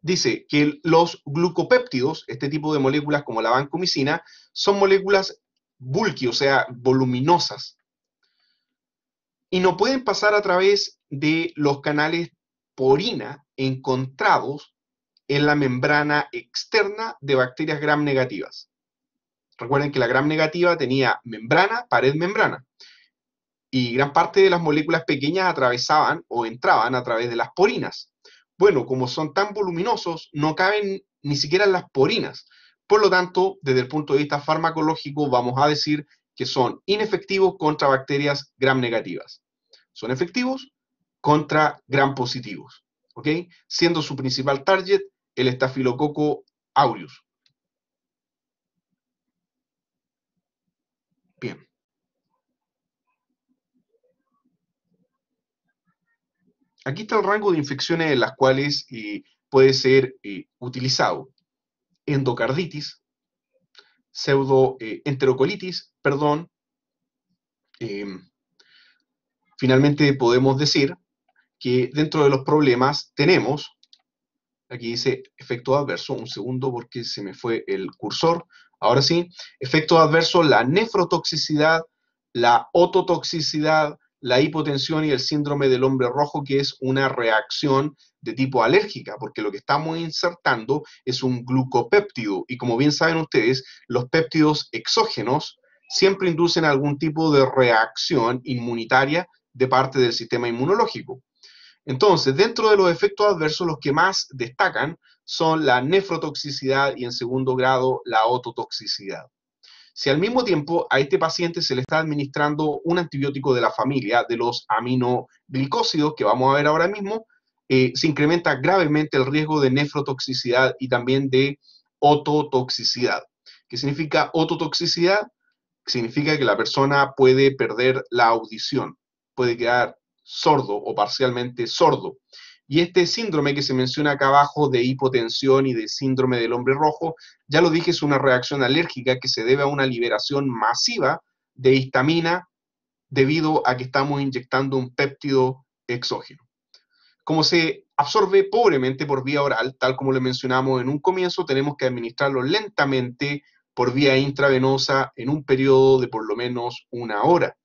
Dice que los glucopéptidos, este tipo de moléculas como la vancomicina, son moléculas bulky, o sea, voluminosas. Y no pueden pasar a través de los canales porina encontrados en la membrana externa de bacterias gram negativas. Recuerden que la gram negativa tenía membrana, pared membrana. Y gran parte de las moléculas pequeñas atravesaban o entraban a través de las porinas. Bueno, como son tan voluminosos, no caben ni siquiera en las porinas. Por lo tanto, desde el punto de vista farmacológico, vamos a decir que son inefectivos contra bacterias gram negativas. Son efectivos contra gram positivos, ¿ok? Siendo su principal target el estafilococo aureus. Aquí está el rango de infecciones en las cuales eh, puede ser eh, utilizado endocarditis, pseudoenterocolitis, eh, perdón. Em, finalmente podemos decir que dentro de los problemas tenemos, aquí dice efecto adverso, un segundo porque se me fue el cursor, ahora sí, efecto adverso, la nefrotoxicidad, la ototoxicidad, la hipotensión y el síndrome del hombre rojo, que es una reacción de tipo alérgica, porque lo que estamos insertando es un glucopéptido. Y como bien saben ustedes, los péptidos exógenos siempre inducen algún tipo de reacción inmunitaria de parte del sistema inmunológico. Entonces, dentro de los efectos adversos, los que más destacan son la nefrotoxicidad y en segundo grado la ototoxicidad. Si al mismo tiempo a este paciente se le está administrando un antibiótico de la familia de los aminoglicósidos que vamos a ver ahora mismo, eh, se incrementa gravemente el riesgo de nefrotoxicidad y también de ototoxicidad. ¿Qué significa ototoxicidad? Significa que la persona puede perder la audición, puede quedar sordo o parcialmente sordo. Y este síndrome que se menciona acá abajo de hipotensión y de síndrome del hombre rojo, ya lo dije, es una reacción alérgica que se debe a una liberación masiva de histamina debido a que estamos inyectando un péptido exógeno. Como se absorbe pobremente por vía oral, tal como le mencionamos en un comienzo, tenemos que administrarlo lentamente por vía intravenosa en un periodo de por lo menos una hora.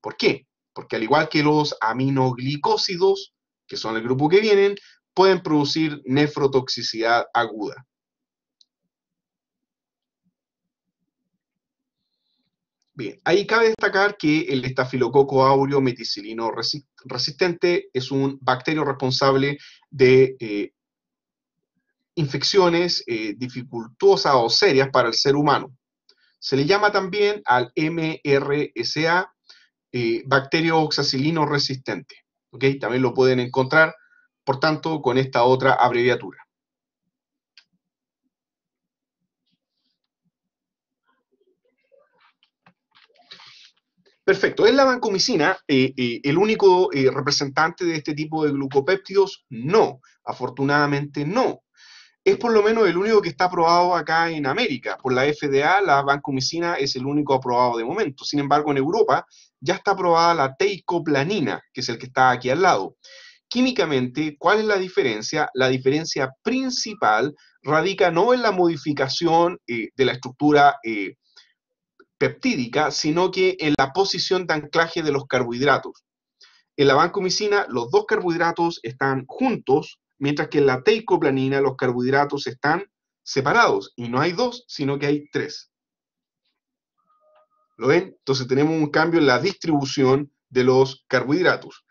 ¿Por qué? Porque al igual que los aminoglicósidos, que son el grupo que vienen, pueden producir nefrotoxicidad aguda. Bien, ahí cabe destacar que el estafilococo aureo meticilino resistente es un bacterio responsable de eh, infecciones eh, dificultosas o serias para el ser humano. Se le llama también al MRSA, eh, bacterio oxacilino resistente. ¿ok? También lo pueden encontrar, por tanto, con esta otra abreviatura. Perfecto. ¿Es la vancomicina eh, eh, el único eh, representante de este tipo de glucopéptidos? No, afortunadamente no. Es por lo menos el único que está aprobado acá en América. Por la FDA, la vancomicina es el único aprobado de momento. Sin embargo, en Europa ya está aprobada la teicoplanina, que es el que está aquí al lado. Químicamente, ¿cuál es la diferencia? La diferencia principal radica no en la modificación eh, de la estructura eh, peptídica, sino que en la posición de anclaje de los carbohidratos. En la vancomicina, los dos carbohidratos están juntos, mientras que en la teicoplanina los carbohidratos están separados. Y no hay dos, sino que hay tres. ¿Lo ven? Entonces tenemos un cambio en la distribución de los carbohidratos.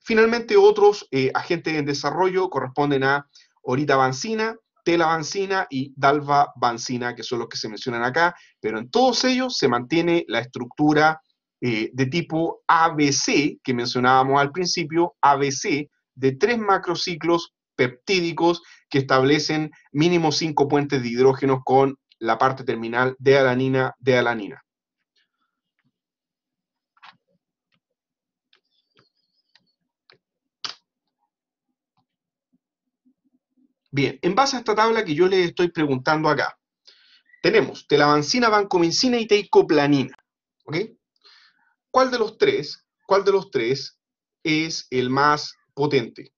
Finalmente, otros eh, agentes en desarrollo corresponden a oritabancina, telavancina y dalvabancina, que son los que se mencionan acá, pero en todos ellos se mantiene la estructura eh, de tipo ABC que mencionábamos al principio, ABC, de tres macrociclos peptídicos que establecen mínimo cinco puentes de hidrógenos con la parte terminal de alanina de alanina. Bien, en base a esta tabla que yo le estoy preguntando acá, tenemos telavancina, vancomicina y teicoplanina. ¿Cuál de los tres, cuál de los tres es el más potente?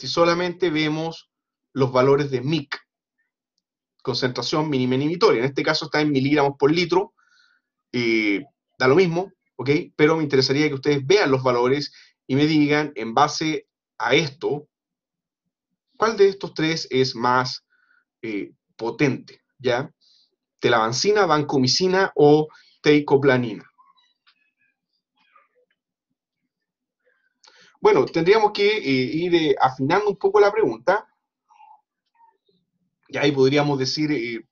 Si solamente vemos los valores de MIC, concentración mínima inhibitoria. En este caso está en miligramos por litro, da lo mismo, ¿ok? Pero me interesaría que ustedes vean los valores y me digan en base a esto, ¿cuál de estos tres es más eh, potente? ¿Ya? ¿Telavancina, vancomicina o teicoplanina? Bueno, tendríamos que eh, ir eh, afinando un poco la pregunta y ahí podríamos decir eh,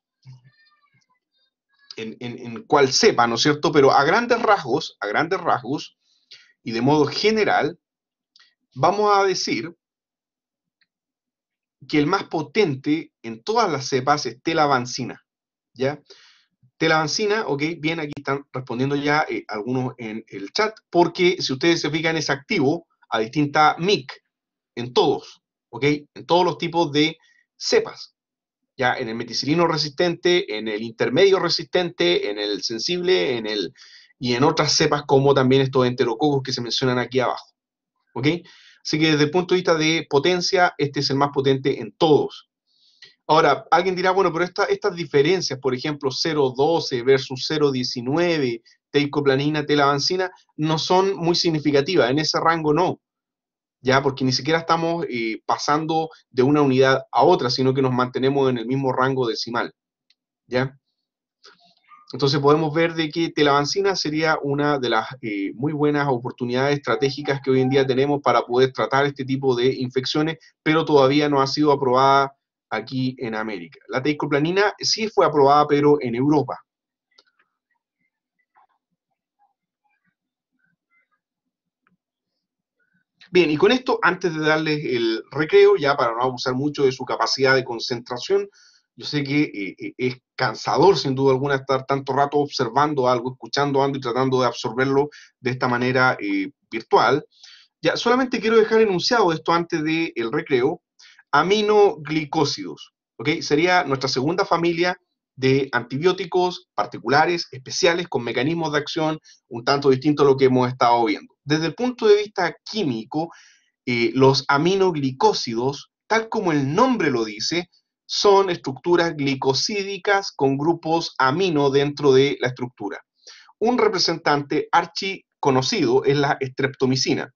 en, en, en cual sepa, ¿no es cierto? Pero a grandes rasgos, a grandes rasgos y de modo general, vamos a decir que el más potente en todas las cepas es telavancina, ¿ya? Telavancina, ok, bien, aquí están respondiendo ya eh, algunos en el chat, porque si ustedes se fijan es activo a distinta MIC en todos, ok, en todos los tipos de cepas ya en el meticilino resistente, en el intermedio resistente, en el sensible, en el y en otras cepas como también estos enterococos que se mencionan aquí abajo. ¿Ok? Así que desde el punto de vista de potencia, este es el más potente en todos. Ahora, alguien dirá, bueno, pero estas diferencias, por ejemplo, 0.12 versus 0.19, teicoplanina, telavancina, no son muy significativas. En ese rango no ya porque ni siquiera estamos eh, pasando de una unidad a otra, sino que nos mantenemos en el mismo rango decimal, ¿ya? Entonces podemos ver de que telavancina sería una de las eh, muy buenas oportunidades estratégicas que hoy en día tenemos para poder tratar este tipo de infecciones, pero todavía no ha sido aprobada aquí en América. La teicoplanina sí fue aprobada, pero en Europa, Bien, y con esto, antes de darles el recreo, ya para no abusar mucho de su capacidad de concentración, yo sé que eh, eh, es cansador, sin duda alguna, estar tanto rato observando algo, escuchando algo y tratando de absorberlo de esta manera eh, virtual. Ya, solamente quiero dejar enunciado esto antes del recreo. Aminoglicósidos, ¿ok? Sería nuestra segunda familia de antibióticos particulares, especiales, con mecanismos de acción un tanto distintos a lo que hemos estado viendo. Desde el punto de vista químico, eh, los aminoglicósidos, tal como el nombre lo dice, son estructuras glicosídicas con grupos amino dentro de la estructura. Un representante archiconocido es la estreptomicina,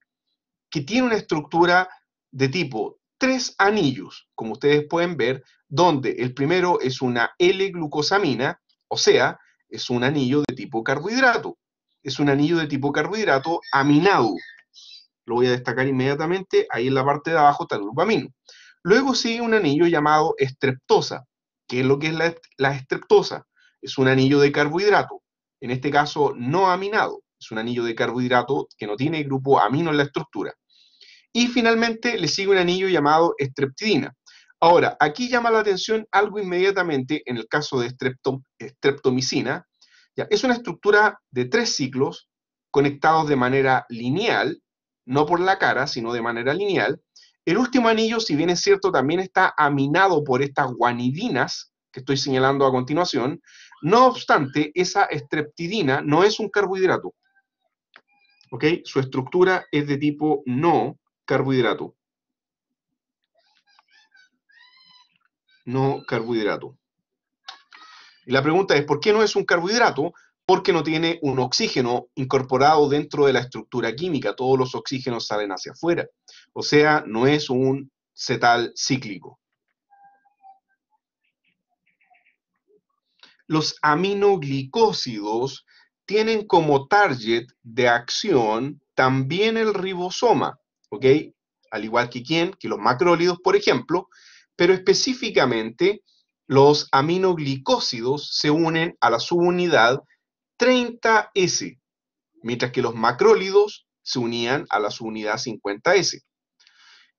que tiene una estructura de tipo tres anillos, como ustedes pueden ver, donde el primero es una L-glucosamina, o sea, es un anillo de tipo carbohidrato. Es un anillo de tipo carbohidrato aminado. Lo voy a destacar inmediatamente, ahí en la parte de abajo está el grupo amino. Luego sigue un anillo llamado estreptosa. ¿Qué es lo que es la, la estreptosa? Es un anillo de carbohidrato, en este caso no aminado. Es un anillo de carbohidrato que no tiene grupo amino en la estructura. Y finalmente le sigue un anillo llamado estreptidina. Ahora, aquí llama la atención algo inmediatamente en el caso de streptomicina. estreptomicina. Ya, es una estructura de tres ciclos conectados de manera lineal, no por la cara, sino de manera lineal. El último anillo, si bien es cierto, también está aminado por estas guanidinas que estoy señalando a continuación. No obstante, esa estreptidina no es un carbohidrato. Su estructura es de tipo no, carbohidrato. No carbohidrato. Y la pregunta es, ¿por qué no es un carbohidrato? Porque no tiene un oxígeno incorporado dentro de la estructura química. Todos los oxígenos salen hacia afuera. O sea, no es un cetal cíclico. Los aminoglicósidos tienen como target de acción también el ribosoma. ¿ok? Al igual que quién, que los macrólidos, por ejemplo, pero específicamente los aminoglicósidos se unen a la subunidad 30S, mientras que los macrólidos se unían a la subunidad 50S.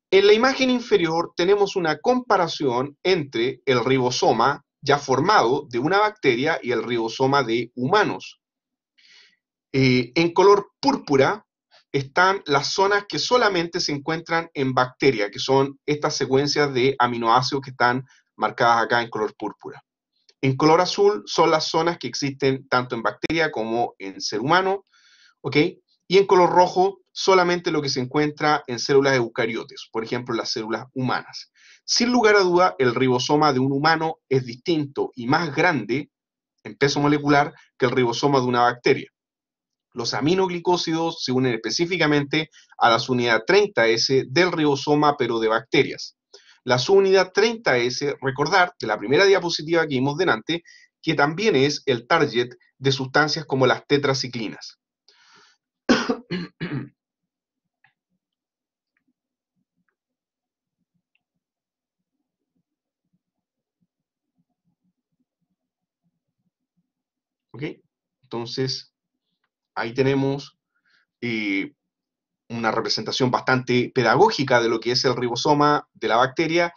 En la imagen inferior tenemos una comparación entre el ribosoma ya formado de una bacteria y el ribosoma de humanos. Eh, en color púrpura están las zonas que solamente se encuentran en bacteria, que son estas secuencias de aminoácidos que están marcadas acá en color púrpura. En color azul son las zonas que existen tanto en bacteria como en ser humano, ¿ok? Y en color rojo solamente lo que se encuentra en células eucariotes, por ejemplo, las células humanas. Sin lugar a duda, el ribosoma de un humano es distinto y más grande en peso molecular que el ribosoma de una bacteria los aminoglicósidos se unen específicamente a la subunidad 30S del ribosoma, pero de bacterias. La subunidad 30S, recordar que la primera diapositiva que vimos delante, que también es el target de sustancias como las tetraciclinas. ¿Ok? Entonces, ahí tenemos eh, una representación bastante pedagógica de lo que es el ribosoma de la bacteria,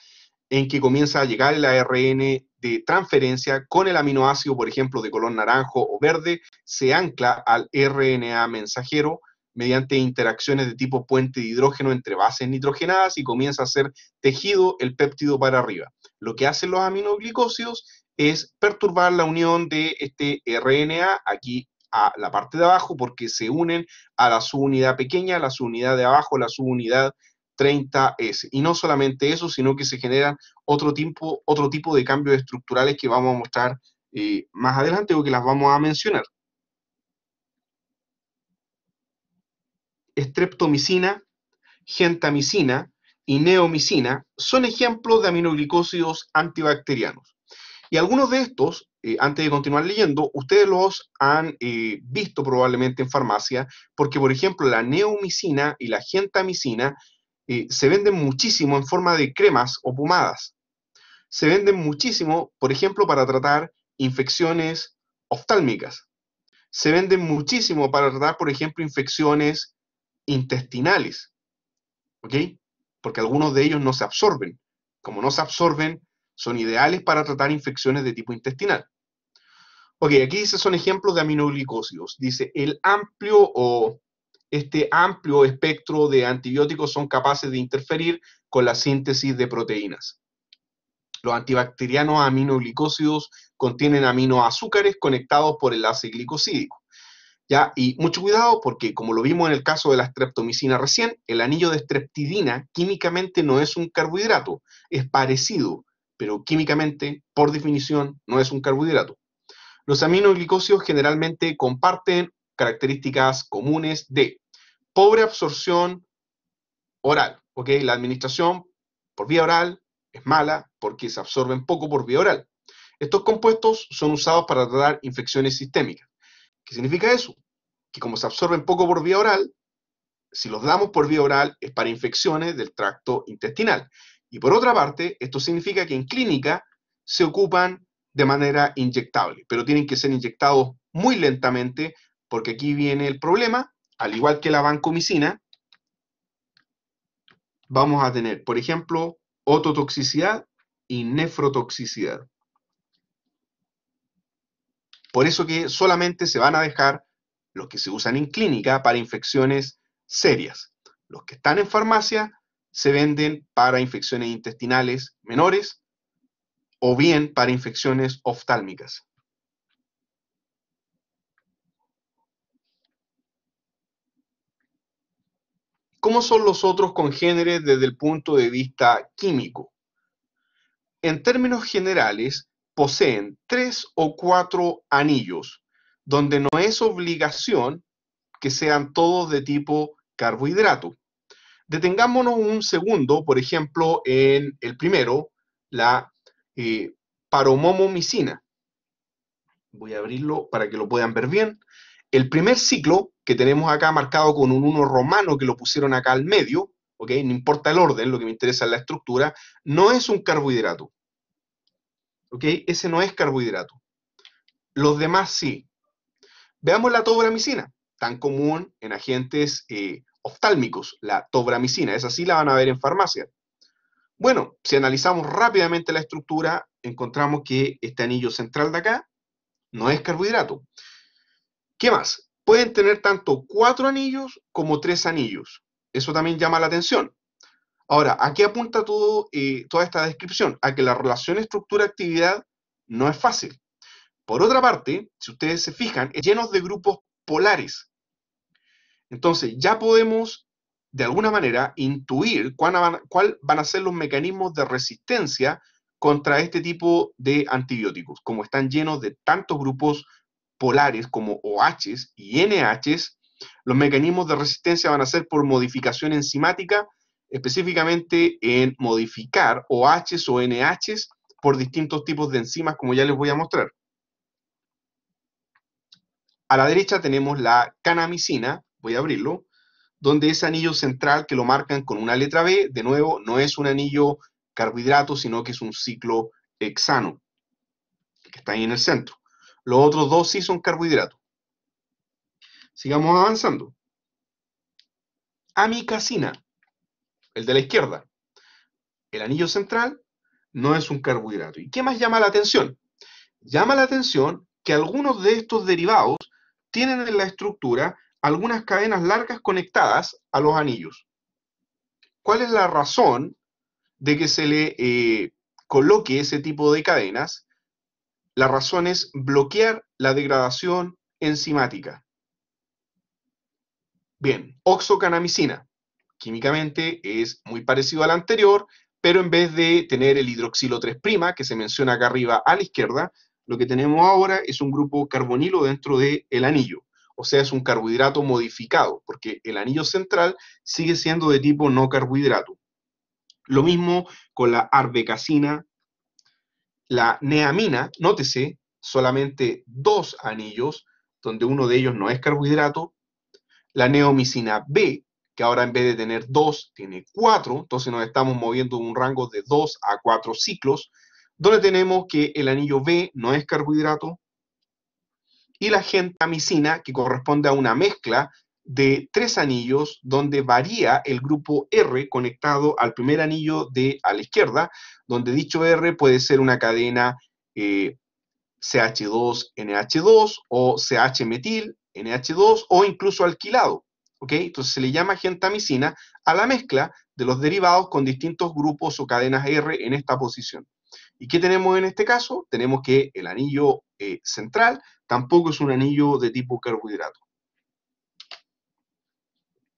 en que comienza a llegar el ARN de transferencia con el aminoácido, por ejemplo, de color naranjo o verde, se ancla al RNA mensajero mediante interacciones de tipo puente de hidrógeno entre bases nitrogenadas y comienza a ser tejido el péptido para arriba. Lo que hacen los aminoglicósidos es perturbar la unión de este RNA, aquí a la parte de abajo porque se unen a la subunidad pequeña, la subunidad de abajo, la subunidad 30S. Y no solamente eso, sino que se generan otro tipo, otro tipo de cambios estructurales que vamos a mostrar eh, más adelante o que las vamos a mencionar. Estreptomicina, gentamicina y neomicina son ejemplos de aminoglicósidos antibacterianos. Y algunos de estos eh, antes de continuar leyendo, ustedes los han eh, visto probablemente en farmacia, porque por ejemplo la neomicina y la gentamicina eh, se venden muchísimo en forma de cremas o pomadas. Se venden muchísimo, por ejemplo, para tratar infecciones oftálmicas. Se venden muchísimo para tratar, por ejemplo, infecciones intestinales. ¿Ok? Porque algunos de ellos no se absorben. Como no se absorben, son ideales para tratar infecciones de tipo intestinal. Ok, aquí dice son ejemplos de aminoglicósidos. Dice el amplio o este amplio espectro de antibióticos son capaces de interferir con la síntesis de proteínas. Los antibacterianos aminoglicósidos contienen aminoazúcares conectados por el ácido glicosídico. ¿Ya? Y mucho cuidado porque, como lo vimos en el caso de la streptomicina recién, el anillo de streptidina químicamente no es un carbohidrato, es parecido, pero químicamente, por definición, no es un carbohidrato. Los aminoglicósidos generalmente comparten características comunes de pobre absorción oral. ¿ok? La administración por vía oral es mala porque se absorben poco por vía oral. Estos compuestos son usados para tratar infecciones sistémicas. ¿Qué significa eso? Que como se absorben poco por vía oral, si los damos por vía oral es para infecciones del tracto intestinal. Y por otra parte, esto significa que en clínica se ocupan de manera inyectable, pero tienen que ser inyectados muy lentamente porque aquí viene el problema, al igual que la vancomicina, vamos a tener, por ejemplo, ototoxicidad y nefrotoxicidad. Por eso que solamente se van a dejar los que se usan en clínica para infecciones serias. Los que están en farmacia se venden para infecciones intestinales menores o bien para infecciones oftálmicas. ¿Cómo son los otros congéneres desde el punto de vista químico? En términos generales, poseen tres o cuatro anillos, donde no es obligación que sean todos de tipo carbohidrato. Detengámonos un segundo, por ejemplo, en el primero, la eh, paromomomicina. Voy a abrirlo para que lo puedan ver bien. El primer ciclo que tenemos acá marcado con un 1 romano que lo pusieron acá al medio, No importa el orden, lo que me interesa es la estructura, no es un carbohidrato. Ese no es carbohidrato. Los demás sí. Veamos la tobramicina, tan común en agentes eh, oftálmicos, la tobramicina. Esa sí la van a ver en farmacia. Bueno, si analizamos rápidamente la estructura, encontramos que este anillo central de acá no es carbohidrato. ¿Qué más? Pueden tener tanto cuatro anillos como tres anillos. Eso también llama la atención. Ahora, ¿a qué apunta todo, eh, toda esta descripción? A que la relación estructura-actividad no es fácil. Por otra parte, si ustedes se fijan, es lleno de grupos polares. Entonces, ya podemos, de alguna manera, intuir cuáles van a ser los mecanismos de resistencia contra este tipo de antibióticos. Como están llenos de tantos grupos polares como OHs y NHs, los mecanismos de resistencia van a ser por modificación enzimática, específicamente en modificar OHs o NHs por distintos tipos de enzimas, como ya les voy a mostrar. A la derecha tenemos la canamicina, voy a abrirlo, donde ese anillo central que lo marcan con una letra B, de nuevo, no es un anillo carbohidrato, sino que es un ciclo hexano, que está ahí en el centro. Los otros dos sí son carbohidratos. Sigamos avanzando. Amicacina, el de la izquierda. El anillo central no es un carbohidrato. ¿Y qué más llama la atención? Llama la atención que algunos de estos derivados tienen en la estructura algunas cadenas largas conectadas a los anillos. ¿Cuál es la razón de que se le eh, coloque ese tipo de cadenas? La razón es bloquear la degradación enzimática. Bien, oxocanamicina. Químicamente es muy parecido al anterior, pero en vez de tener el hidroxilo 3' que se menciona acá arriba a la izquierda, lo que tenemos ahora es un grupo carbonilo dentro del anillo o sea, es un carbohidrato modificado, porque el anillo central sigue siendo de tipo no carbohidrato. Lo mismo con la arbecasina, la neamina, nótese, solamente dos anillos, donde uno de ellos no es carbohidrato, la neomicina B, que ahora en vez de tener dos, tiene cuatro, entonces nos estamos moviendo un rango de dos a cuatro ciclos, donde tenemos que el anillo B no es carbohidrato, y la gentamicina, que corresponde a una mezcla de tres anillos donde varía el grupo R conectado al primer anillo de a la izquierda, donde dicho R puede ser una cadena eh, CH2-NH2 o CH-metil NH2 o incluso alquilado. ¿ok? Entonces se le llama gentamicina a la mezcla de los derivados con distintos grupos o cadenas R en esta posición. ¿Y qué tenemos en este caso? Tenemos que el anillo eh, central tampoco es un anillo de tipo carbohidrato.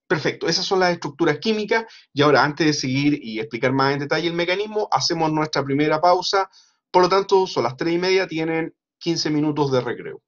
Perfecto, esas son las estructuras químicas y ahora antes de seguir y explicar más en detalle el mecanismo, hacemos nuestra primera pausa. Por lo tanto, son las tres y media, tienen 15 minutos de recreo.